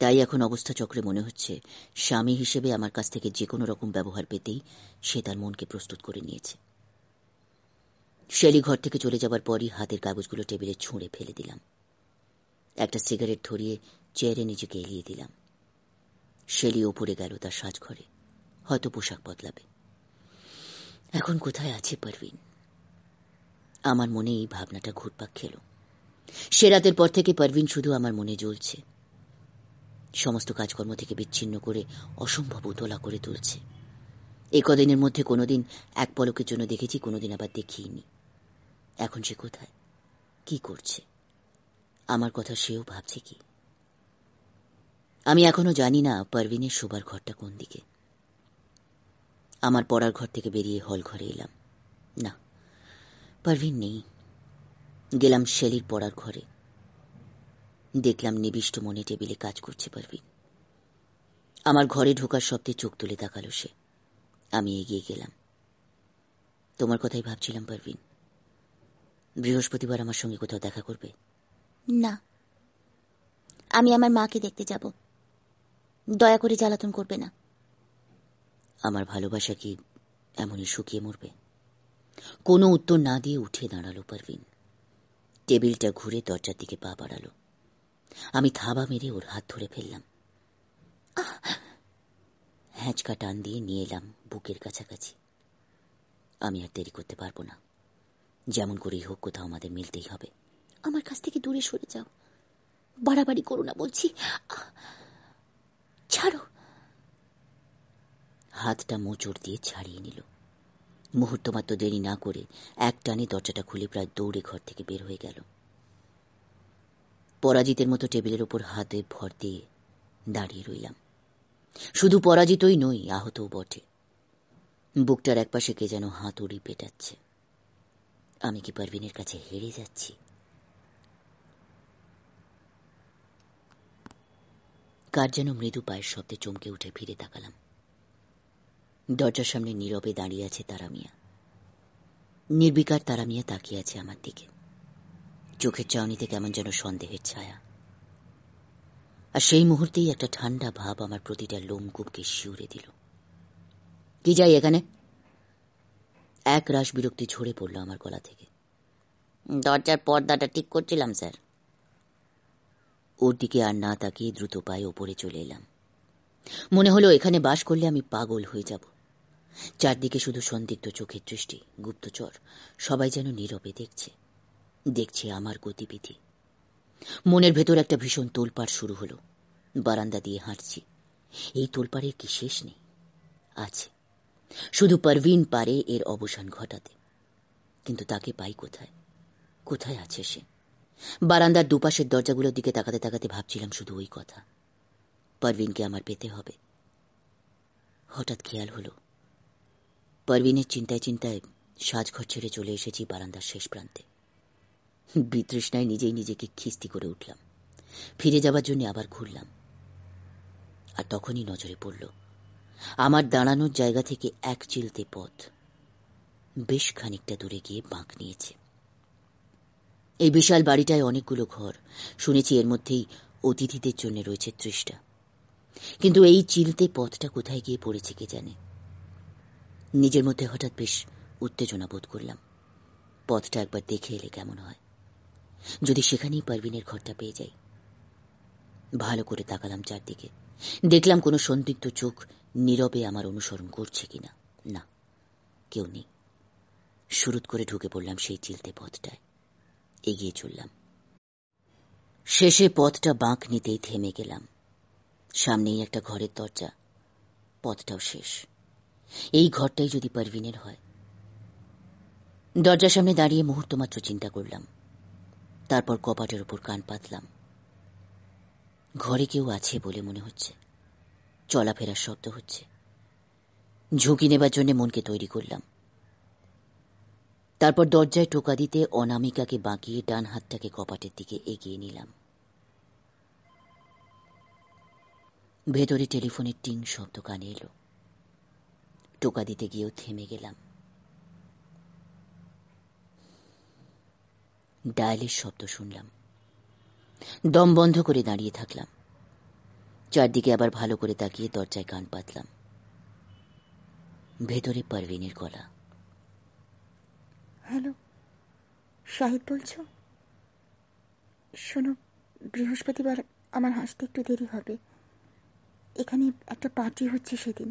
Speaker 1: তাই এখন অবস্থা চক্রে মনে হচ্ছে স্বামী হিসেবে আমার কাছ থেকে যে কোনো রকম ব্যবহার পেতেই সে তার মনকে প্রস্তুত করে নিয়েছে শেলি ঘর থেকে চলে যাবার পরই হাতের কাগজগুলো টেবিলে ছুঁড়ে ফেলে দিলাম একটা সিগারেট ধরিয়ে চেয়ারে নিজেকে এলিয়ে দিলাম শেলি ওপরে গেল তার সাজঘরে হয়তো পোশাক বদলাবে এখন কোথায় আছে পারভিন আমার মনে এই ভাবনাটা ঘুরপাক খেল সে রাতের পর থেকে পারভিন শুধু আমার মনে জ্বলছে সমস্ত কাজকর্ম থেকে বিচ্ছিন্ন করে অসম্ভব উতলা করে তুলছে এ কদিনের মধ্যে কোনোদিন এক পলকের জন্য দেখেছি কোনোদিন আবার দেখিনি এখন সে কোথায় কি করছে আমার কথা সেও ভাবছে কি আমি এখনো জানি না পারভিনের শোবার ঘরটা কোন দিকে আমার পড়ার ঘর থেকে বেরিয়ে হল ঘরে এলাম না পারভিন নেই গেলাম শেলির পড়ার ঘরে দেখলাম নিবিষ্ট মনে টেবিলে কাজ করছে পারভিন আমার ঘরে ঢোকার শব্দে চোখ তুলে তাকালো সে আমি এগিয়ে গেলাম তোমার কথাই ভাবছিলাম পারভিন বৃহস্পতিবার আমার সঙ্গে কোথাও দেখা করবে না আমি আমার মাকে দেখতে যাব দয়া করে জ্বালাতন করবে না আমার ভালোবাসা কি এমনই শুকিয়ে মরবে কোনো উত্তর না দিয়ে উঠে দাঁড়ালো পারভিন টেবিলটা ঘুরে দরজার দিকে পা বাড়ালো আমি থাবা মেরে ওর হাত ধরে ফেললাম হ্যাঁচকা টান দিয়ে নিয়ে এলাম বুকের কাছাকাছি আমি আর দেরি করতে পারবো না যেমন করেই হোক কোথাও আমাদের মিলতেই হবে আমার কাছ থেকে দূরে সরে যাও বাড়াবাড়ি করো না বলছি ছাড়ো হাতটা মোচড় দিয়ে ছাড়িয়ে নিল মুহূর্ত মাত্র দেরি না করে এক টানে দরজাটা খুলে প্রায় দৌড়ে ঘর থেকে বের হয়ে গেল পরাজিতের মতো টেবিলের ওপর হাতে ভর দিয়ে দাঁড়িয়ে রইলাম শুধু পরাজিতই নই আহতও বটে বুকটার একপাশে কে যেন হাতুড়ি পেটাচ্ছে আমি কি পারভিনের কাছে হেরে যাচ্ছি কার যেন মৃদু পায়ের শব্দে চমকে উঠে ফিরে তাকালাম দরজার সামনে নীরবে দাঁড়িয়ে আছে তারা মিয়া নির্বিকার তারা মিয়া তাকিয়ে আছে আমার দিকে চোখের চাউনিতে কেমন যেন সন্দেহের ছায়া আর সেই মুহূর্তেই একটা ঠান্ডা ভাব আমার প্রতিটা লোমকূপকে শিউরে দিল কি যাই এখানে এক রাস বিরক্তি ঝরে পড়ল আমার গলা থেকে দরজার পর্দাটা ঠিক করছিলাম স্যার ওর দিকে আর না তাকিয়ে দ্রুত পায়ে ওপরে চলে এলাম মনে হলো এখানে বাস করলে আমি পাগল হয়ে যাব চারদিকে শুধু সন্দিগ্ধ চোখের দৃষ্টি গুপ্তচর সবাই যেন নীরবে দেখছে দেখছে আমার গতিবিধি মনের ভেতর একটা ভীষণ তোলপাড় শুরু হলো বারান্দা দিয়ে হাঁটছি এই তোলপাড়ের কি শেষ নেই আছে শুধু পারভিন পারে এর অবসান ঘটাতে কিন্তু তাকে পাই কোথায় কোথায় আছে সে বারান্দার দুপাশের দরজাগুলোর দিকে তাকাতে তাকাতে ভাবছিলাম শুধু ওই কথা পারভিনকে আমার পেতে হবে হঠাৎ খেয়াল হলো পারভিনের চিন্তায় চিন্তায় সাজঘর ছেড়ে চলে এসেছি বারান্দার শেষ প্রান্তে বিতৃষ্ণায় নিজেই নিজেকে খিস্তি করে উঠলাম ফিরে যাবার জন্য আবার ঘুরলাম আর তখনই নজরে পড়ল আমার দাঁড়ানোর জায়গা থেকে এক চিলতে পথ বেশ খানিকটা দূরে গিয়ে বাঁক নিয়েছে এই বিশাল বাড়িটায় অনেকগুলো ঘর শুনেছি এর মধ্যেই অতিথিদের জন্য রয়েছে তৃষ্ঠা কিন্তু এই চিলতে পথটা কোথায় গিয়ে পড়েছে কে জানে নিজের মধ্যে হঠাৎ বেশ উত্তেজনা বোধ করলাম পথটা একবার দেখে এলে কেমন হয় যদি সেখানেই পারভিনের ঘরটা পেয়ে যাই ভালো করে তাকালাম চারদিকে দেখলাম কোনো সন্দিগ্ধ চোখ নীরবে আমার অনুসরণ করছে কিনা না কেউ নেই শুরুত করে ঢুকে পড়লাম সেই চিলতে পথটায় এগিয়ে চললাম শেষে পথটা বাঁক নিতেই থেমে গেলাম সামনেই একটা ঘরের দরজা পথটাও শেষ এই ঘরটাই যদি পারভিনের হয় দরজার সামনে দাঁড়িয়ে মুহূর্ত মাত্র চিন্তা করলাম তারপর কপাটের উপর কান পাতলাম ঘরে কেউ আছে বলে মনে হচ্ছে চলাফেরার শব্দ হচ্ছে ঝুঁকি নেবার জন্য মনকে তৈরি করলাম তারপর দরজায় টোকা দিতে অনামিকাকে বাঁকিয়ে ডান হাতটাকে কপাটের দিকে এগিয়ে নিলাম ভেতরে টেলিফোনের টিং শব্দ কানে এলো টোকা দিতে গিয়েও থেমে গেলাম ডায়ালের শব্দ শুনলাম দম বন্ধ করে দাঁড়িয়ে থাকলাম চারদিকে আবার ভালো করে তাকিয়ে দরজায় কান পাতলাম ভেতরে পারভিনের গলা হ্যালো শাহিদ বলছ শোনো বৃহস্পতিবার আমার হাসতে একটু দেরি হবে এখানে একটা পার্টি হচ্ছে সেদিন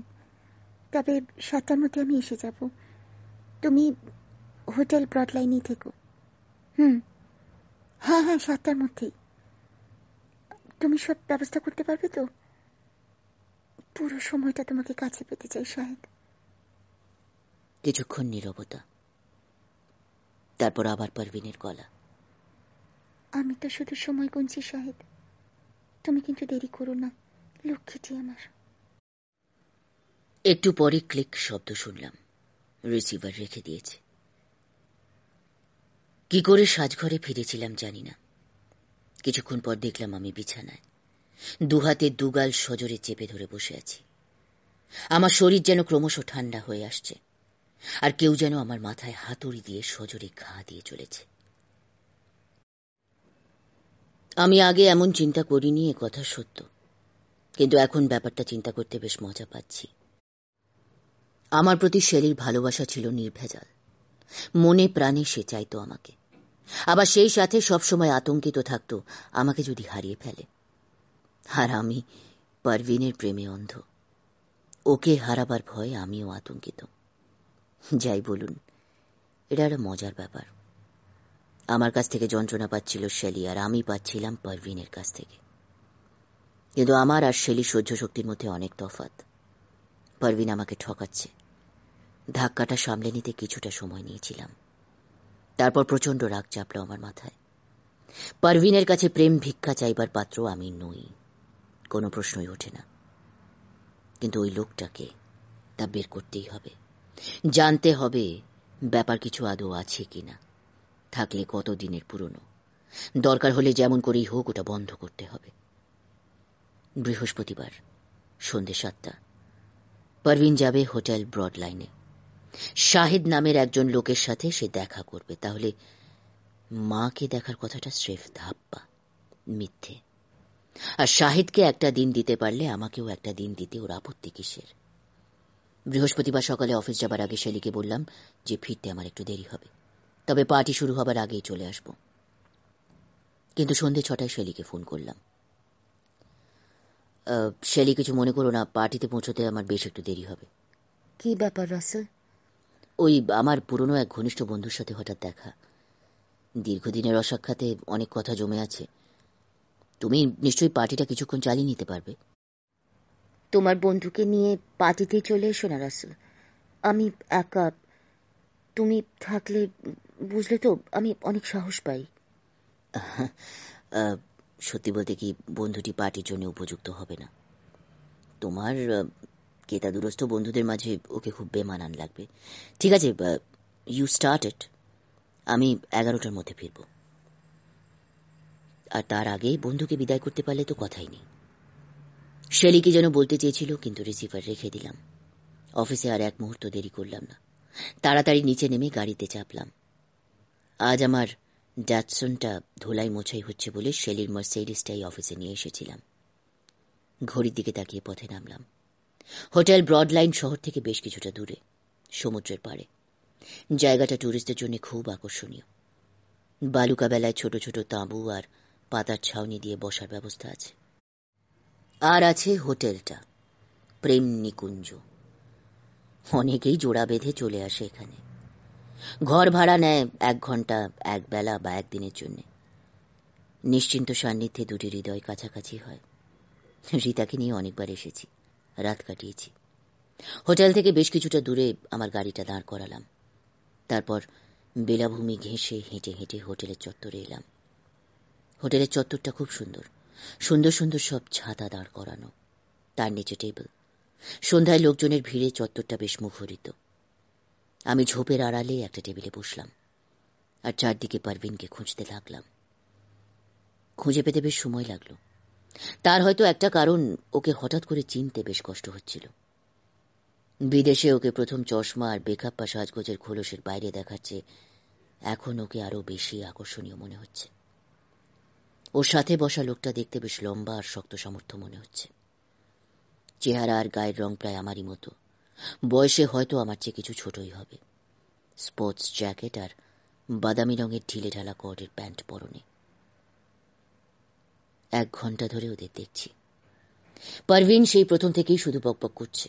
Speaker 1: তবে সাতটার মধ্যে আমি এসে যাব তুমি হোটেল ব্রডলাইনে থেকো হুম হ্যাঁ হ্যাঁ সাতটার মধ্যেই তুমি সব ব্যবস্থা করতে পারবে তো পুরো সময়টা তোমাকে কাছে পেতে চাই শাহেদ কিছুক্ষণ নিরবতা তারপর আবার পারভিনের গলা আমি তো শুধু সময় গুনছি শাহেদ তুমি কিন্তু দেরি করো না লক্ষ্মীটি আমার একটু পরে ক্লিক শব্দ শুনলাম রিসিভার রেখে দিয়েছে কি করে সাজঘরে ফিরেছিলাম জানি না কিছুক্ষণ পর দেখলাম আমি বিছানায় দুহাতে দুগাল সজরে চেপে ধরে বসে আছি আমার শরীর যেন ক্রমশ ঠান্ডা হয়ে আসছে আর কেউ যেন আমার মাথায় হাতুড়ি দিয়ে সজরে ঘা দিয়ে চলেছে আমি আগে এমন চিন্তা করিনি এ কথা সত্য কিন্তু এখন ব্যাপারটা চিন্তা করতে বেশ মজা পাচ্ছি আমার প্রতি শেলির ভালোবাসা ছিল নির্ভেজাল মনে প্রাণে সে চাইতো আমাকে আবার সেই সাথে সবসময় আতঙ্কিত থাকত আমাকে যদি হারিয়ে ফেলে আর আমি পারভিনের প্রেমে অন্ধ ওকে হারাবার ভয়ে আমিও আতঙ্কিত যাই বলুন এটা একটা মজার ব্যাপার আমার কাছ থেকে যন্ত্রণা পাচ্ছিল শেলি আর আমি পাচ্ছিলাম পারভিনের কাছ থেকে কিন্তু আমার আর শেলি সহ্য শক্তির মধ্যে অনেক তফাত পারভিন আমাকে ঠকাচ্ছে ধাক্কাটা সামলে নিতে কিছুটা সময় নিয়েছিলাম তারপর প্রচন্ড রাগ চাপল আমার মাথায় পারভিনের কাছে প্রেম ভিক্ষা চাইবার পাত্র আমি নই কোনো প্রশ্নই ওঠে না কিন্তু ওই লোকটাকে তা বের করতেই হবে জানতে হবে ব্যাপার কিছু আদৌ আছে কিনা থাকলে কত দিনের পুরনো দরকার হলে যেমন করেই হোক ওটা বন্ধ করতে হবে বৃহস্পতিবার সন্ধ্যে সাতটা পারভিন যাবে হোটেল ব্রড লাইনে শাহিদ নামের একজন লোকের সাথে সে দেখা করবে তাহলে মাকে দেখার কথাটা স্রেফ ধাপ্পা মিথ্যে আর শাহিদকে একটা দিন দিতে পারলে আমাকেও একটা দিন দিতে ওর আপত্তি কিসের বৃহস্পতিবার সকালে অফিস যাবার আগে শেলিকে বললাম যে ফিরতে আমার একটু দেরি হবে তবে পার্টি শুরু হবার আগেই চলে আসব কিন্তু সন্ধে ছটায় শেলিকে ফোন করলাম শেলি কিছু মনে করো না পার্টিতে পৌঁছতে আমার বেশ একটু দেরি হবে কি ব্যাপার রাসেল ওই আমার পুরনো এক ঘনিষ্ঠ বন্ধুর সাথে হঠাৎ দেখা দীর্ঘদিনের অসাক্ষাতে অনেক কথা জমে আছে তুমি নিশ্চয়ই পার্টিটা কিছুক্ষণ চালিয়ে নিতে পারবে তোমার বন্ধুকে নিয়ে পার্টিতে চলে এসো না রাসুল আমি একা তুমি থাকলে বুঝলে তো আমি অনেক সাহস পাই সত্যি বলতে কি বন্ধুটি পার্টির জন্য উপযুক্ত হবে না তোমার তা দূরস্থ বন্ধুদের মাঝে ওকে খুব বেমানান লাগবে ঠিক আছে ইউ স্টার্ট স্টার্টেড আমি এগারোটার মধ্যে ফিরব আর তার আগে বন্ধুকে বিদায় করতে পারলে তো কথাই নেই শেলিকে যেন বলতে চেয়েছিল কিন্তু রিসিভার রেখে দিলাম অফিসে আর এক মুহূর্ত দেরি করলাম না তাড়াতাড়ি নিচে নেমে গাড়িতে চাপলাম আজ আমার ড্যাটসনটা ধোলাই মোছাই হচ্ছে বলে শেলির মার্সেডিসটাই অফিসে নিয়ে এসেছিলাম ঘড়ির দিকে তাকিয়ে পথে নামলাম হোটেল ব্রডলাইন শহর থেকে বেশ কিছুটা দূরে সমুদ্রের পাড়ে জায়গাটা ট্যুরিস্টদের জন্য খুব আকর্ষণীয় বালুকাবেলায় ছোট ছোট তাঁবু আর পাতার ছাউনি দিয়ে বসার ব্যবস্থা আছে আর আছে হোটেলটা প্রেম নিকুঞ্জ অনেকেই জোড়া বেঁধে চলে আসে এখানে ঘর ভাড়া নেয় এক ঘন্টা এক বেলা বা একদিনের জন্যে নিশ্চিন্ত সান্নিধ্যে দুটি হৃদয় কাছাকাছি হয় রীতাকে নিয়ে অনেকবার এসেছি রাত কাটিয়েছি হোটেল থেকে বেশ কিছুটা দূরে আমার গাড়িটা দাঁড় করালাম তারপর বেলাভূমি ঘেঁষে হেঁটে হেঁটে হোটেলের চত্বরে এলাম হোটেলের চত্বরটা খুব সুন্দর সুন্দর সুন্দর সব ছাতা দাঁড় করানো তার নিচে টেবিল সন্ধ্যায় লোকজনের ভিড়ে চত্বরটা বেশ মুখরিত আমি ঝোপের আড়ালে একটা টেবিলে বসলাম আর চারদিকে পারভিনকে খুঁজতে লাগলাম খুঁজে পেতে বেশ সময় লাগলো তার হয়তো একটা কারণ ওকে হঠাৎ করে চিনতে বেশ কষ্ট হচ্ছিল বিদেশে ওকে প্রথম চশমা আর বেখাপ্পা সাজগোজের খোলসের বাইরে দেখাচ্ছে এখন ওকে আরো বেশি আকর্ষণীয় মনে হচ্ছে ওর সাথে বসা লোকটা দেখতে বেশ লম্বা আর শক্ত সামর্থ্য মনে হচ্ছে চেহারা আর গায়ের রং প্রায় আমারই মতো বয়সে হয়তো আমার চেয়ে কিছু ছোটই হবে স্পোর্টস জ্যাকেট আর বাদামি রঙের ঢিলে ঢালা কর্ডের প্যান্ট পরনে এক ঘন্টা ধরে ওদের দেখছি পারভিন সেই প্রথম থেকেই শুধু বকবক করছে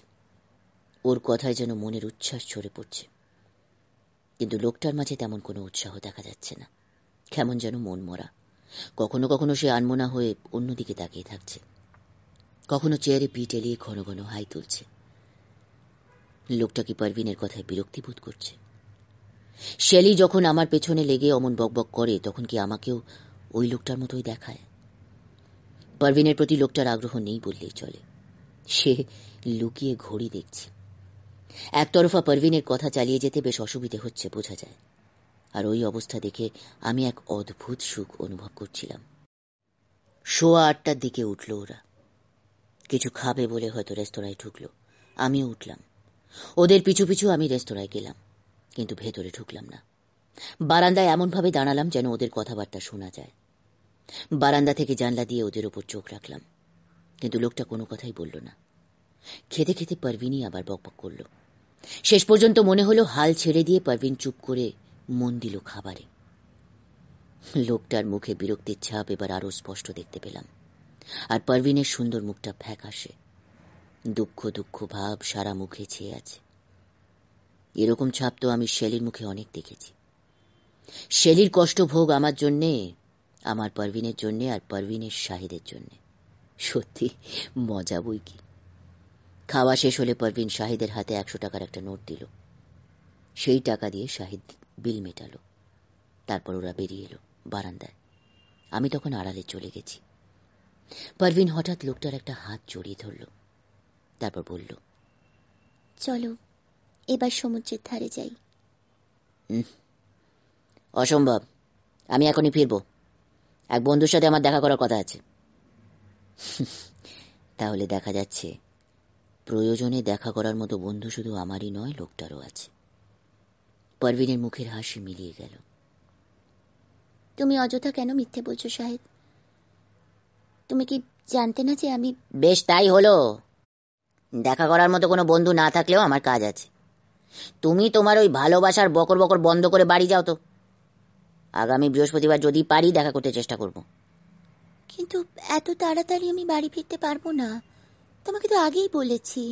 Speaker 1: ওর কথায় যেন মনের উচ্ছ্বাস ছড়ে পড়ছে কিন্তু লোকটার মাঝে তেমন কোনো উৎসাহ দেখা যাচ্ছে না কেমন যেন মন মরা কখনো কখনো সে আনমোনা হয়ে অন্যদিকে তাকিয়ে থাকছে কখনো চেয়ারে পিঠ এলিয়ে ঘন ঘন হাই তুলছে লোকটা কি পারভিনের কথায় বিরক্তি বোধ করছে শেলি যখন আমার পেছনে লেগে অমন বকবক করে তখন কি আমাকেও ওই লোকটার মতোই দেখায় পারভিনের প্রতি লোকটার আগ্রহ নেই বললেই চলে সে লুকিয়ে ঘড়ি দেখছে একতরফা পারভিনের কথা চালিয়ে যেতে বেশ অসুবিধে হচ্ছে বোঝা যায় আর ওই অবস্থা দেখে আমি এক অদ্ভুত সুখ অনুভব করছিলাম শোয়া আটটার দিকে উঠল ওরা কিছু খাবে বলে হয়তো রেস্তোরাঁয় ঢুকলো আমিও উঠলাম ওদের পিছু পিছু আমি রেস্তোরাঁয় গেলাম কিন্তু ভেতরে ঢুকলাম না বারান্দায় এমনভাবে দাঁড়ালাম যেন ওদের কথাবার্তা শোনা যায় বারান্দা থেকে জানলা দিয়ে ওদের ওপর চোখ রাখলাম কিন্তু লোকটা কোনো কথাই বলল না খেতে খেতে পারভিনই আবার বকবক করল শেষ পর্যন্ত মনে হলো হাল ছেড়ে দিয়ে পারভিন চুপ করে মন দিল খাবারে লোকটার মুখে বিরক্তির ছাপ এবার আরো স্পষ্ট দেখতে পেলাম আর পারভিনের সুন্দর মুখটা ফ্যাক আসে দুঃখ দুঃখ ভাব সারা মুখে ছেয়ে আছে এরকম ছাপ তো আমি শেলির মুখে অনেক দেখেছি শেলির কষ্ট ভোগ আমার জন্যে আমার পারভিনের জন্যে আর পারভিনের শাহিদের জন্যে সত্যি মজা বই কি খাওয়া শেষ হলে পারভিন শাহিদের হাতে একশো টাকার একটা নোট দিল সেই টাকা দিয়ে শাহিদ বিল মেটালো তারপর ওরা বেরিয়ে এলো বারান্দায় আমি তখন আড়ালে চলে গেছি পারভিন হঠাৎ লোকটার একটা হাত জড়িয়ে ধরল তারপর বলল চলো এবার সমুদ্রের ধারে যাই অসম্ভব আমি এখনই ফিরবো এক বন্ধুর সাথে আমার দেখা করার কথা আছে তাহলে দেখা যাচ্ছে প্রয়োজনে দেখা করার মতো বন্ধু শুধু আমারই নয় লোকটারও আছে পারভিনের মুখের হাসি মিলিয়ে গেল তুমি অযথা কেন মিথ্যে বলছো সাহেব তুমি কি জানতে না যে আমি বেশ তাই হলো দেখা করার মতো কোনো বন্ধু না থাকলেও আমার কাজ আছে তুমি তোমার ওই ভালোবাসার বকর বকর বন্ধ করে বাড়ি যাও তো আগামী বৃহস্পতিবার যদি পারি দেখা করতে চেষ্টা করব কিন্তু এত তাড়াতাড়ি আমি বাড়ি ফিরতে পারবো না তোমাকে তো আগেই বলেছি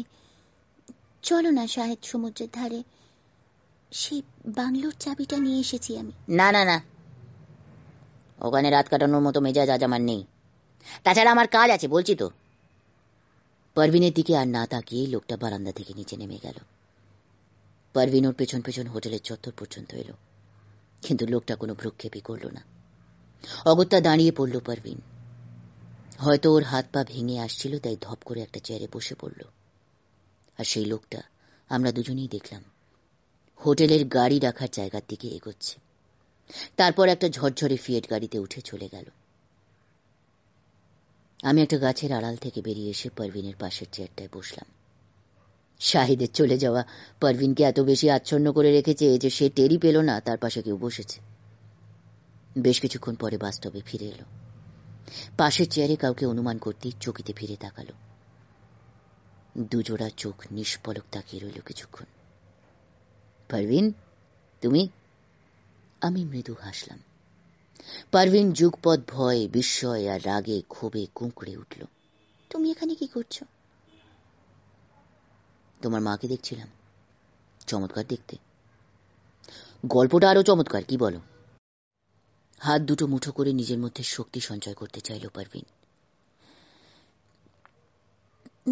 Speaker 1: চলো না সাহেব সমুদ্রের ধারে সেই বাংলোর চাবিটা নিয়ে এসেছি আমি না না না ওখানে রাত কাটানোর মতো মেজাজ আজ আমার নেই তাছাড়া আমার কাজ আছে বলছি তো পারভিনের দিকে আর না তাকিয়ে লোকটা বারান্দা থেকে নিচে নেমে গেল পারভিন ওর পেছন পেছন হোটেলের চত্বর পর্যন্ত এলো কিন্তু লোকটা কোনো ভ্রুক্ষেপই করল না অগত্যা দাঁড়িয়ে পড়ল পারবিন হয়তো ওর হাত পা ভেঙে আসছিল তাই ধপ করে একটা চেয়ারে বসে পড়ল আর সেই লোকটা আমরা দুজনেই দেখলাম হোটেলের গাড়ি রাখার জায়গার দিকে এগোচ্ছে তারপর একটা ঝরঝরে ফিয়েট গাড়িতে উঠে চলে গেল আমি একটা গাছের আড়াল থেকে বেরিয়ে এসে পারভিনের পাশের চেয়ারটায় বসলাম শাহিদের চলে যাওয়া পারভিনকে এত বেশি আচ্ছন্ন করে রেখেছে যে সে টেরি পেল না তার পাশে কেউ বসেছে বেশ কিছুক্ষণ পরে বাস্তবে ফিরে এলো পাশের চেয়ারে কাউকে অনুমান করতে চকিতে ফিরে তাকালো দুজোড়া চোখ নিষ্পলক তাকিয়ে রইল কিছুক্ষণ পারভিন তুমি আমি মৃদু হাসলাম পারভিন যুগপথ ভয় বিস্ময় আর রাগে ক্ষোভে কুঁকড়ে উঠল তুমি এখানে কি করছো তোমার মাকে দেখছিলাম চমৎকার দেখতে গল্পটা আরো চমৎকার কি বলো হাত দুটো মুঠো করে নিজের মধ্যে শক্তি সঞ্চয় করতে চাইল পারবিন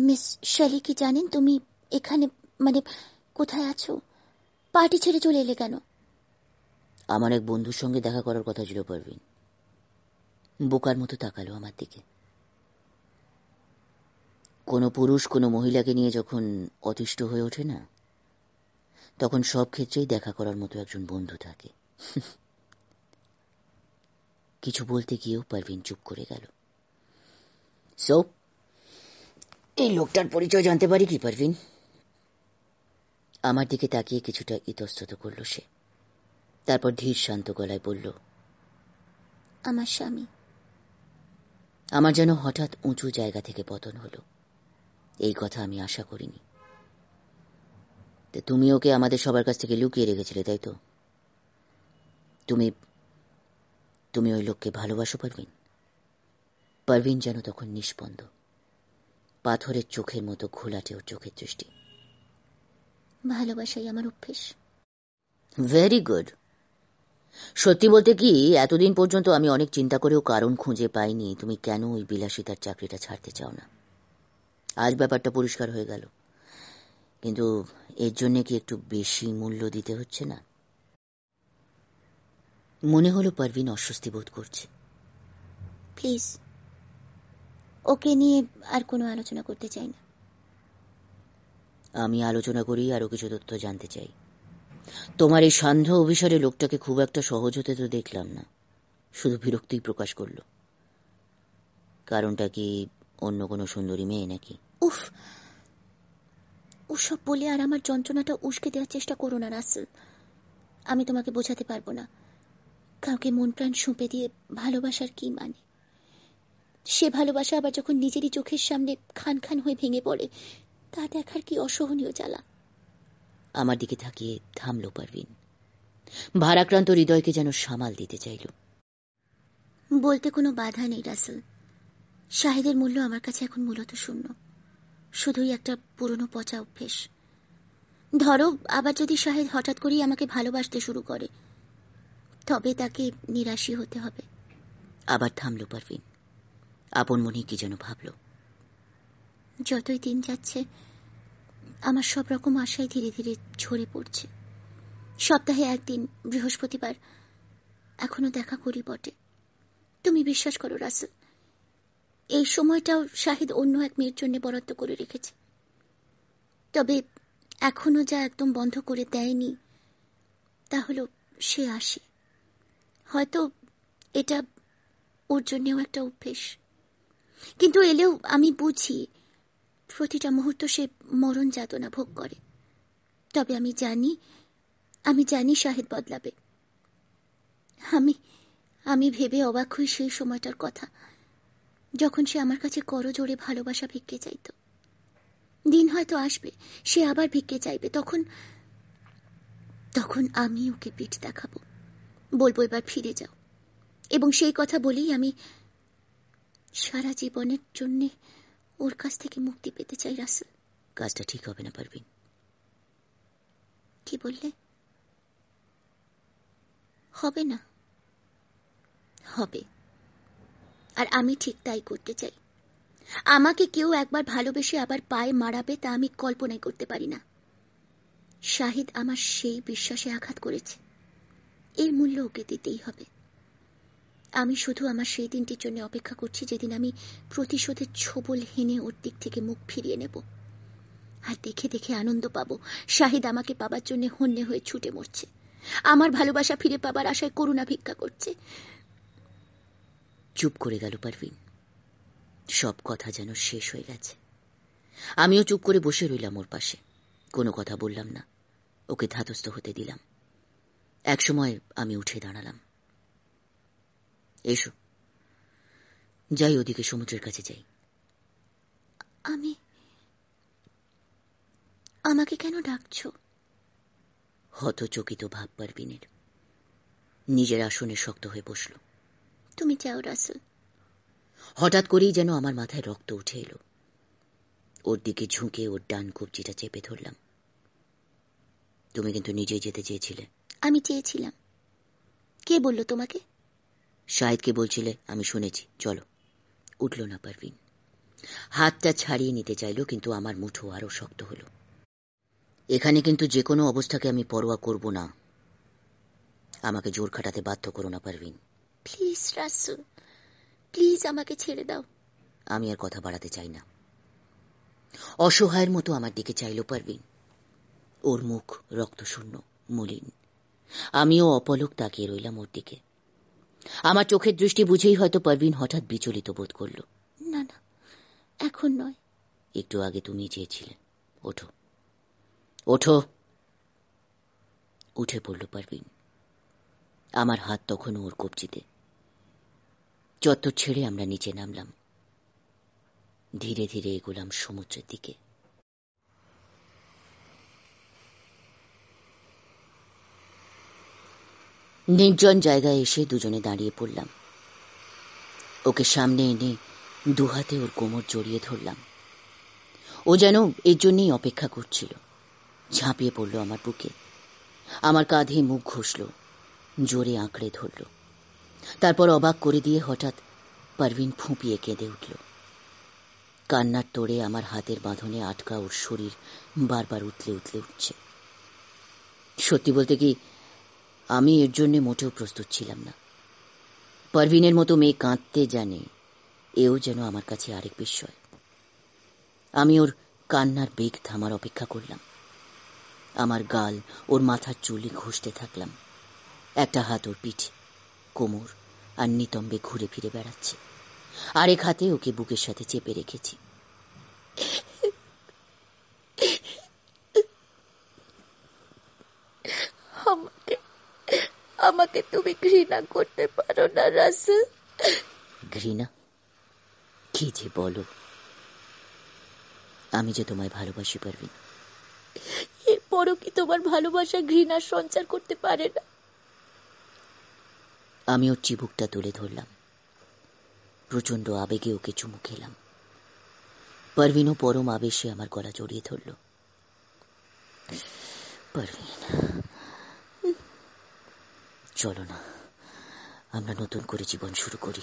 Speaker 1: মিস শ্যালি কি জানেন তুমি এখানে মানে কোথায় আছো পার্টি ছেড়ে চলে এলে কেন আমার এক বন্ধুর সঙ্গে দেখা করার কথা ছিল পারভিন বোকার মতো তাকালো আমার দিকে কোনো পুরুষ কোনো মহিলাকে নিয়ে যখন অতিষ্ঠ হয়ে ওঠে না তখন সব ক্ষেত্রেই দেখা করার মতো একজন বন্ধু থাকে কিছু বলতে গিয়েও পারভিন চুপ করে গেল সো এই লোকটার পরিচয় জানতে পারি কি পারভিন আমার দিকে তাকিয়ে কিছুটা ইতস্তত করল সে তারপর ধীর শান্ত গলায় বলল আমার স্বামী আমার যেন হঠাৎ উঁচু জায়গা থেকে পতন হলো এই কথা আমি আশা করিনি তুমি ওকে আমাদের সবার কাছ থেকে লুকিয়ে রেখেছিলে তাই তো তুমি তুমি ওই লোককে ভালোবাসো পারবিন পারভিন যেন তখন নিষ্পন্দ পাথরের চোখের মতো ঘোলাটে ওর চোখের দৃষ্টি ভালোবাসাই আমার অভ্যেস ভেরি গুড সত্যি বলতে কি এতদিন পর্যন্ত আমি অনেক চিন্তা করেও কারণ খুঁজে পাইনি তুমি কেন ওই বিলাসিতার চাকরিটা ছাড়তে চাও না আজ ব্যাপারটা পরিষ্কার হয়ে গেল কিন্তু এর জন্যে কি একটু বেশি মূল্য দিতে হচ্ছে না মনে হলো পারভিন অস্বস্তি বোধ করছে প্লিজ ওকে নিয়ে আর কোনো আলোচনা করতে চাই না আমি আলোচনা করি আরো কিছু তথ্য জানতে চাই তোমার এই সান্ধ্য অভিসারে লোকটাকে খুব একটা সহজ হতে তো দেখলাম না শুধু বিরক্তি প্রকাশ করল কারণটা কি অন্য কোনো সুন্দরী মেয়ে নাকি উফ ওসব বলে আর আমার যন্ত্রণাটা উস্কে দেওয়ার চেষ্টা করো না রাসেল আমি তোমাকে বোঝাতে পারবো না কাউকে মন প্রাণ সঁপে দিয়ে ভালোবাসার কি মানে সে ভালোবাসা আবার যখন নিজেরই চোখের সামনে খান খান হয়ে ভেঙে পড়ে তা দেখার কি অসহনীয় জ্বালা আমার দিকে তাকিয়ে থামল পারভিন ভারাক্রান্ত হৃদয়কে যেন সামাল দিতে চাইল বলতে কোনো বাধা নেই রাসেল শাহিদের মূল্য আমার কাছে এখন মূলত শূন্য শুধুই একটা পুরনো পচা অভ্যেস ধরো আবার যদি শাহেদ হঠাৎ করেই আমাকে ভালোবাসতে শুরু করে তবে তাকে নিরাশি হতে হবে আবার থামল পারভিন আপন মনে কি যেন ভাবল যতই দিন যাচ্ছে আমার সব রকম আশাই ধীরে ধীরে ঝরে পড়ছে সপ্তাহে একদিন বৃহস্পতিবার এখনো দেখা করি বটে তুমি বিশ্বাস করো রাসেল এই সময়টাও শাহিদ অন্য এক মেয়ের জন্য বরাদ্দ করে রেখেছে তবে এখনো যা একদম বন্ধ করে দেয়নি তাহলে সে আসে হয়তো এটা ওর জন্যেও একটা অভ্যেস কিন্তু এলেও আমি বুঝি প্রতিটা মুহূর্ত সে মরণ যাতনা ভোগ করে তবে আমি জানি আমি জানি শাহিদ বদলাবে আমি আমি ভেবে অবাক হই সেই সময়টার কথা যখন সে আমার কাছে জোরে ভালোবাসা ভিক্ষে চাইত দিন হয়তো আসবে সে আবার ভিক্ষে চাইবে তখন তখন আমি ওকে পিঠ দেখাবো বলবো এবার ফিরে যাও এবং সেই কথা বলেই আমি সারা জীবনের জন্য ওর কাছ থেকে মুক্তি পেতে চাই রাসেল কাজটা ঠিক হবে না পারবিন কি বললে হবে না হবে আর আমি ঠিক তাই করতে চাই আমাকে কেউ একবার ভালোবেসে আবার পায়ে মারাবে তা আমি কল্পনাই করতে পারি না শাহিদ আমার সেই বিশ্বাসে আঘাত করেছে এর মূল্য ওকে দিতেই হবে আমি শুধু আমার সেই দিনটির জন্য অপেক্ষা করছি যেদিন আমি প্রতিশোধের ছোবল হেনে ওর দিক থেকে মুখ ফিরিয়ে নেব আর দেখে দেখে আনন্দ পাবো শাহিদ আমাকে পাবার জন্য হন্যে হয়ে ছুটে মরছে আমার ভালোবাসা ফিরে পাবার আশায় করুণা ভিক্ষা করছে চুপ করে গেল পারভিন সব কথা যেন শেষ হয়ে গেছে আমিও চুপ করে বসে রইলাম ওর পাশে কোনো কথা বললাম না ওকে ধাতস্থ হতে দিলাম এক সময় আমি উঠে দাঁড়ালাম এসো যাই ওদিকে সমুদ্রের কাছে যাই আমি আমাকে কেন ডাকছ হতচকিত ভাব পারবিনের নিজের আসনে শক্ত হয়ে বসলো তুমি চাও রাসেল হঠাৎ করেই যেন আমার মাথায় রক্ত উঠে এলো ওর দিকে ঝুঁকে ওর ডান কবজিটা চেপে ধরলাম তুমি কিন্তু নিজে যেতে চেয়েছিলে আমি চেয়েছিলাম কে বলল তোমাকে শাহিদকে বলছিলে আমি শুনেছি চলো উঠল না পারভিন হাতটা ছাড়িয়ে নিতে চাইল কিন্তু আমার মুঠো আরো শক্ত হলো এখানে কিন্তু যে কোনো অবস্থাকে আমি পরোয়া করব না আমাকে জোর খাটাতে বাধ্য করো না পারবিন প্লিজ রাসুল প্লিজ আমাকে ছেড়ে দাও আমি আর কথা বাড়াতে চাই না অসহায়ের মতো আমার দিকে চাইল পারবিন ওর মুখ রক্তশূন্য মলিন আমিও অপলক তাকিয়ে রইলাম ওর দিকে আমার চোখের দৃষ্টি বুঝেই হয়তো পারবিন হঠাৎ বিচলিত বোধ করল না না এখন নয় একটু আগে তুমি চেয়েছিলে ওঠো ওঠো উঠে পড়ল পারবিন আমার হাত তখন ওর কবজিতে চত্বর ছেড়ে আমরা নিচে নামলাম ধীরে ধীরে এগোলাম সমুদ্রের দিকে নির্জন জায়গায় এসে দুজনে দাঁড়িয়ে পড়লাম ওকে সামনে এনে দুহাতে ওর কোমর জড়িয়ে ধরলাম ও যেন এর জন্যই অপেক্ষা করছিল ঝাঁপিয়ে পড়ল আমার বুকে আমার কাঁধে মুখ ঘষল জোরে আঁকড়ে ধরল তারপর অবাক করে দিয়ে হঠাৎ পারভিন ফুঁপিয়ে কেঁদে উঠল কান্নার তোড়ে আমার হাতের বাঁধনে আটকা ওর শরীর বারবার উঠলে উঠলে উঠছে সত্যি বলতে কি আমি এর জন্য মোটেও প্রস্তুত ছিলাম না পারভিনের মতো মেয়ে কাঁদতে জানে এও যেন আমার কাছে আরেক বিস্ময় আমি ওর কান্নার বেগ থামার অপেক্ষা করলাম আমার গাল ওর মাথার চুলি ঘষতে থাকলাম একটা হাত ওর পিঠে কোমর আর নিতম্বে ঘুরে ফিরে বেড়াচ্ছে আরেক হাতে ওকে বুকের সাথে চেপে রেখেছি আমাকে আমাকে তুমি ঘৃণা করতে পারো না রাস ঘৃণা কি যে বলো আমি যে তোমায় ভালোবাসি পারবি এরপরও কি তোমার ভালোবাসা ঘৃণার সঞ্চার করতে পারে না আমি ওর চিবুকটা তুলে ধরলাম প্রচণ্ড আবেগে ওকে চুমু খেলাম পারভিনও পরম আবেশে আমার গলা জড়িয়ে ধরল পারভিন চলো না আমরা নতুন করে জীবন শুরু করি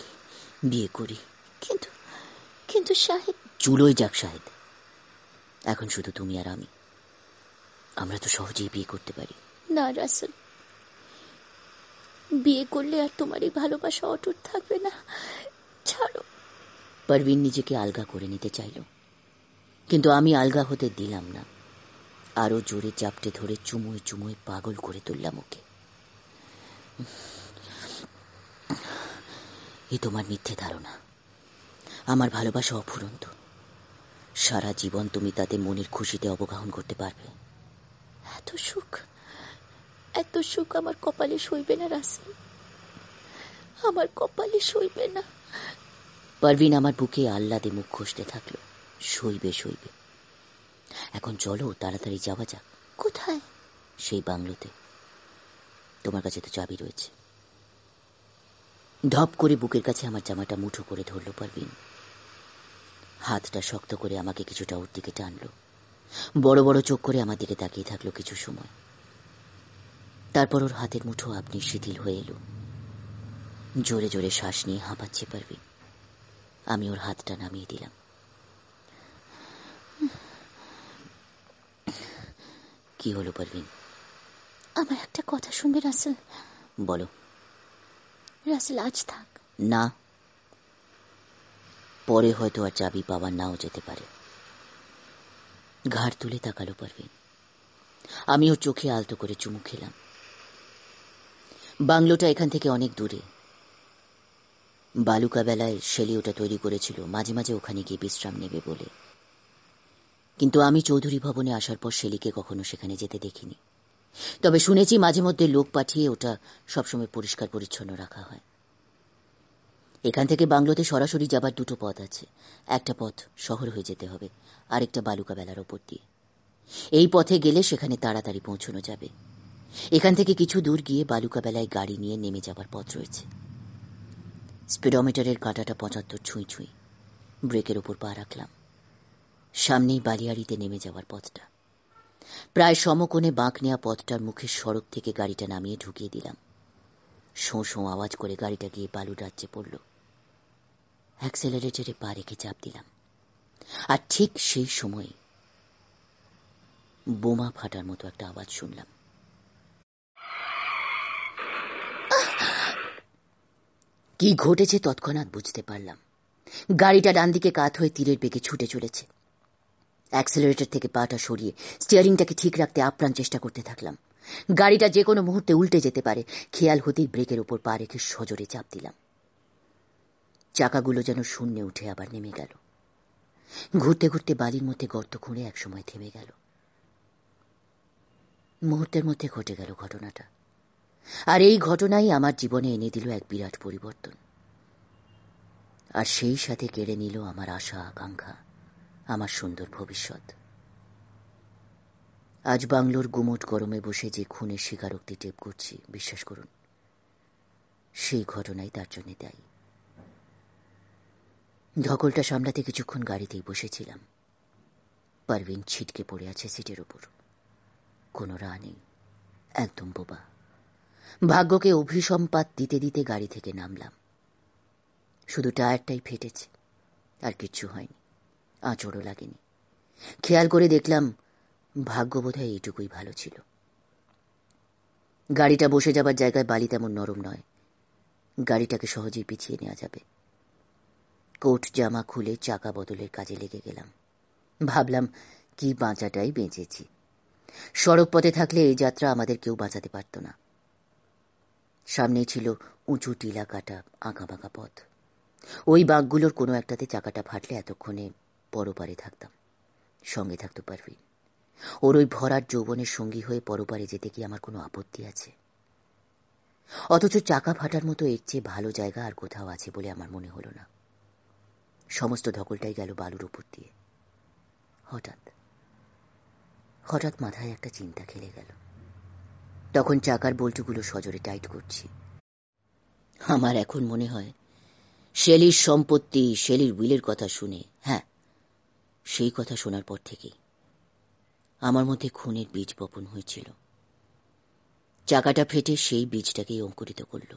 Speaker 1: বিয়ে করি কিন্তু কিন্তু শাহেদ চুলোই যাক শাহেদ এখন শুধু তুমি আর আমি আমরা তো সহজেই বিয়ে করতে পারি না রাসেল বিয়ে করলে আর তোমার এই ভালোবাসা অটুট থাকবে না ছাড়ো পারভিন নিজেকে আলগা করে নিতে চাইল কিন্তু আমি আলগা হতে দিলাম না আরো জোরে চাপটে ধরে চুমুয়ে চুমুয়ে পাগল করে তুললাম ওকে এ তোমার মিথ্যে ধারণা আমার ভালোবাসা অফুরন্ত সারা জীবন তুমি তাতে মনের খুশিতে অবগাহন করতে পারবে এত সুখ এত সুখ আমার কপালে সইবে না রাসেল আমার কপালে সইবে না পারভিন আমার বুকে আহ্লাদে মুখ ঘষতে থাকলো সইবে সইবে এখন চলো তাড়াতাড়ি যাওয়া যাক কোথায় সেই বাংলোতে তোমার কাছে তো চাবি রয়েছে ধপ করে বুকের কাছে আমার জামাটা মুঠো করে ধরল পারভিন হাতটা শক্ত করে আমাকে কিছুটা ওর দিকে টানলো বড় বড় চোখ করে আমার দিকে তাকিয়ে থাকলো কিছু সময় তারপর ওর হাতের মুঠো আপনি শিথিল হয়ে এলো জোরে জোরে শ্বাস নিয়ে হাঁপাচ্ছে পারবে আমি ওর হাতটা নামিয়ে দিলাম কি হলো পারভিন আমার একটা কথা শুনবে রাসেল বলো রাসেল আজ থাক না পরে হয়তো আর চাবি পাওয়া নাও যেতে পারে ঘাড় তুলে তাকালো পারভিন আমি চোখে আলতো করে চুমু খেলাম বাংলোটা এখান থেকে অনেক দূরে বালুকা বেলায় শেলি ওটা তৈরি করেছিল মাঝে মাঝে ওখানে গিয়ে বিশ্রাম নেবে বলে কিন্তু আমি চৌধুরী ভবনে আসার পর শেলিকে কখনো সেখানে যেতে দেখিনি তবে শুনেছি মাঝে মধ্যে লোক পাঠিয়ে ওটা সবসময় পরিষ্কার পরিচ্ছন্ন রাখা হয় এখান থেকে বাংলোতে সরাসরি যাবার দুটো পথ আছে একটা পথ শহর হয়ে যেতে হবে আরেকটা বালুকা বেলার ওপর দিয়ে এই পথে গেলে সেখানে তাড়াতাড়ি পৌঁছানো যাবে এখান থেকে কিছু দূর গিয়ে বালুকাবেলায় গাড়ি নিয়ে নেমে যাবার পথ রয়েছে স্পিডোমিটারের কাঁটাটা পঁচাত্তর ছুঁই ছুঁই ব্রেকের উপর পা রাখলাম সামনেই বালিয়াড়িতে নেমে যাওয়ার পথটা প্রায় সমকোণে বাঁক নেওয়া পথটার মুখের সড়ক থেকে গাড়িটা নামিয়ে ঢুকিয়ে দিলাম শোঁ শোঁ আওয়াজ করে গাড়িটা গিয়ে বালু রাজ্যে পড়ল অ্যাক্সেলারেটারে পা রেখে চাপ দিলাম আর ঠিক সেই সময়ে বোমা ফাটার মতো একটা আওয়াজ শুনলাম কি ঘটেছে তৎক্ষণাৎ বুঝতে পারলাম গাড়িটা ডান দিকে কাত হয়ে তীরের বেগে ছুটে চলেছে অ্যাক্সেলারেটর থেকে পাটা সরিয়ে স্টিয়ারিংটাকে ঠিক রাখতে আপ্রাণ চেষ্টা করতে থাকলাম গাড়িটা যে কোনো মুহূর্তে উল্টে যেতে পারে খেয়াল হতেই ব্রেকের ওপর পা রেখে সজোরে চাপ দিলাম চাকাগুলো যেন শূন্যে উঠে আবার নেমে গেল ঘুরতে ঘুরতে বালির মধ্যে গর্ত খুঁড়ে একসময় থেমে গেল মুহূর্তের মধ্যে ঘটে গেল ঘটনাটা আর এই ঘটনাই আমার জীবনে এনে দিল এক বিরাট পরিবর্তন আর সেই সাথে কেড়ে নিল আমার আশা আকাঙ্ক্ষা আমার সুন্দর ভবিষ্যৎ আজ বাংলোর গুমট গরমে বসে যে খুনের স্বীকারোক্তি টেপ করছি বিশ্বাস করুন সেই ঘটনাই তার জন্য দায়ী ধকলটা সামলাতে কিছুক্ষণ গাড়িতেই বসেছিলাম পারভিন ছিটকে পড়ে আছে সিটের ওপর কোনো রা নেই একদম বোবা ভাগ্যকে অভিসম্পাত দিতে দিতে গাড়ি থেকে নামলাম শুধু টায়ারটাই ফেটেছে আর কিচ্ছু হয়নি আঁচড়ও লাগেনি খেয়াল করে দেখলাম ভাগ্য বোধ হয় এইটুকুই ভালো ছিল গাড়িটা বসে যাবার জায়গায় বালি তেমন নরম নয় গাড়িটাকে সহজেই পিছিয়ে নেওয়া যাবে কোট জামা খুলে চাকা বদলের কাজে লেগে গেলাম ভাবলাম কি বাঁচাটাই বেঁচেছি সড়ক পথে থাকলে এই যাত্রা আমাদের কেউ বাঁচাতে পারত না সামনে ছিল উঁচু টিলা কাটা বাঁকা পথ ওই বাঘগুলোর কোনো একটাতে চাকাটা ফাটলে এতক্ষণে পরপারে থাকতাম সঙ্গে থাকতো পারবি ওর ওই ভরার যৌবনের সঙ্গী হয়ে পরপারে যেতে কি আমার কোনো আপত্তি আছে অথচ চাকা ফাটার মতো এর চেয়ে ভালো জায়গা আর কোথাও আছে বলে আমার মনে হলো না সমস্ত ধকলটাই গেল বালুর উপর দিয়ে হঠাৎ হঠাৎ মাথায় একটা চিন্তা খেলে গেল তখন চাকার বল্টুগুলো সজরে টাইট করছি আমার এখন মনে হয় শেলির সম্পত্তি শেলির উইলের কথা শুনে হ্যাঁ সেই কথা শোনার পর থেকেই আমার মধ্যে খুনের বীজ বপন হয়েছিল চাকাটা ফেটে সেই বীজটাকেই অঙ্কুরিত করল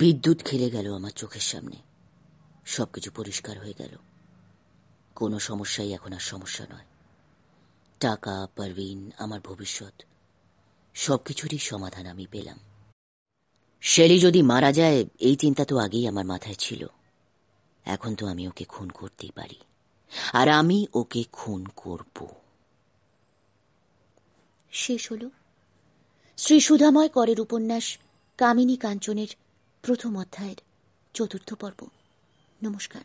Speaker 1: বিদ্যুৎ খেলে গেল আমার চোখের সামনে সবকিছু পরিষ্কার হয়ে গেল কোনো সমস্যাই এখন আর সমস্যা নয় টাকা পারভিন আমার ভবিষ্যৎ সবকিছুরই সমাধান আমি পেলাম শেলি যদি মারা যায় এই চিন্তা তো আগেই আমার মাথায় ছিল এখন তো আমি ওকে খুন করতেই পারি আর আমি ওকে খুন করব শেষ হল শ্রী সুধাময় করের উপন্যাস কামিনী কাঞ্চনের প্রথম অধ্যায়ের চতুর্থ পর্ব নমস্কার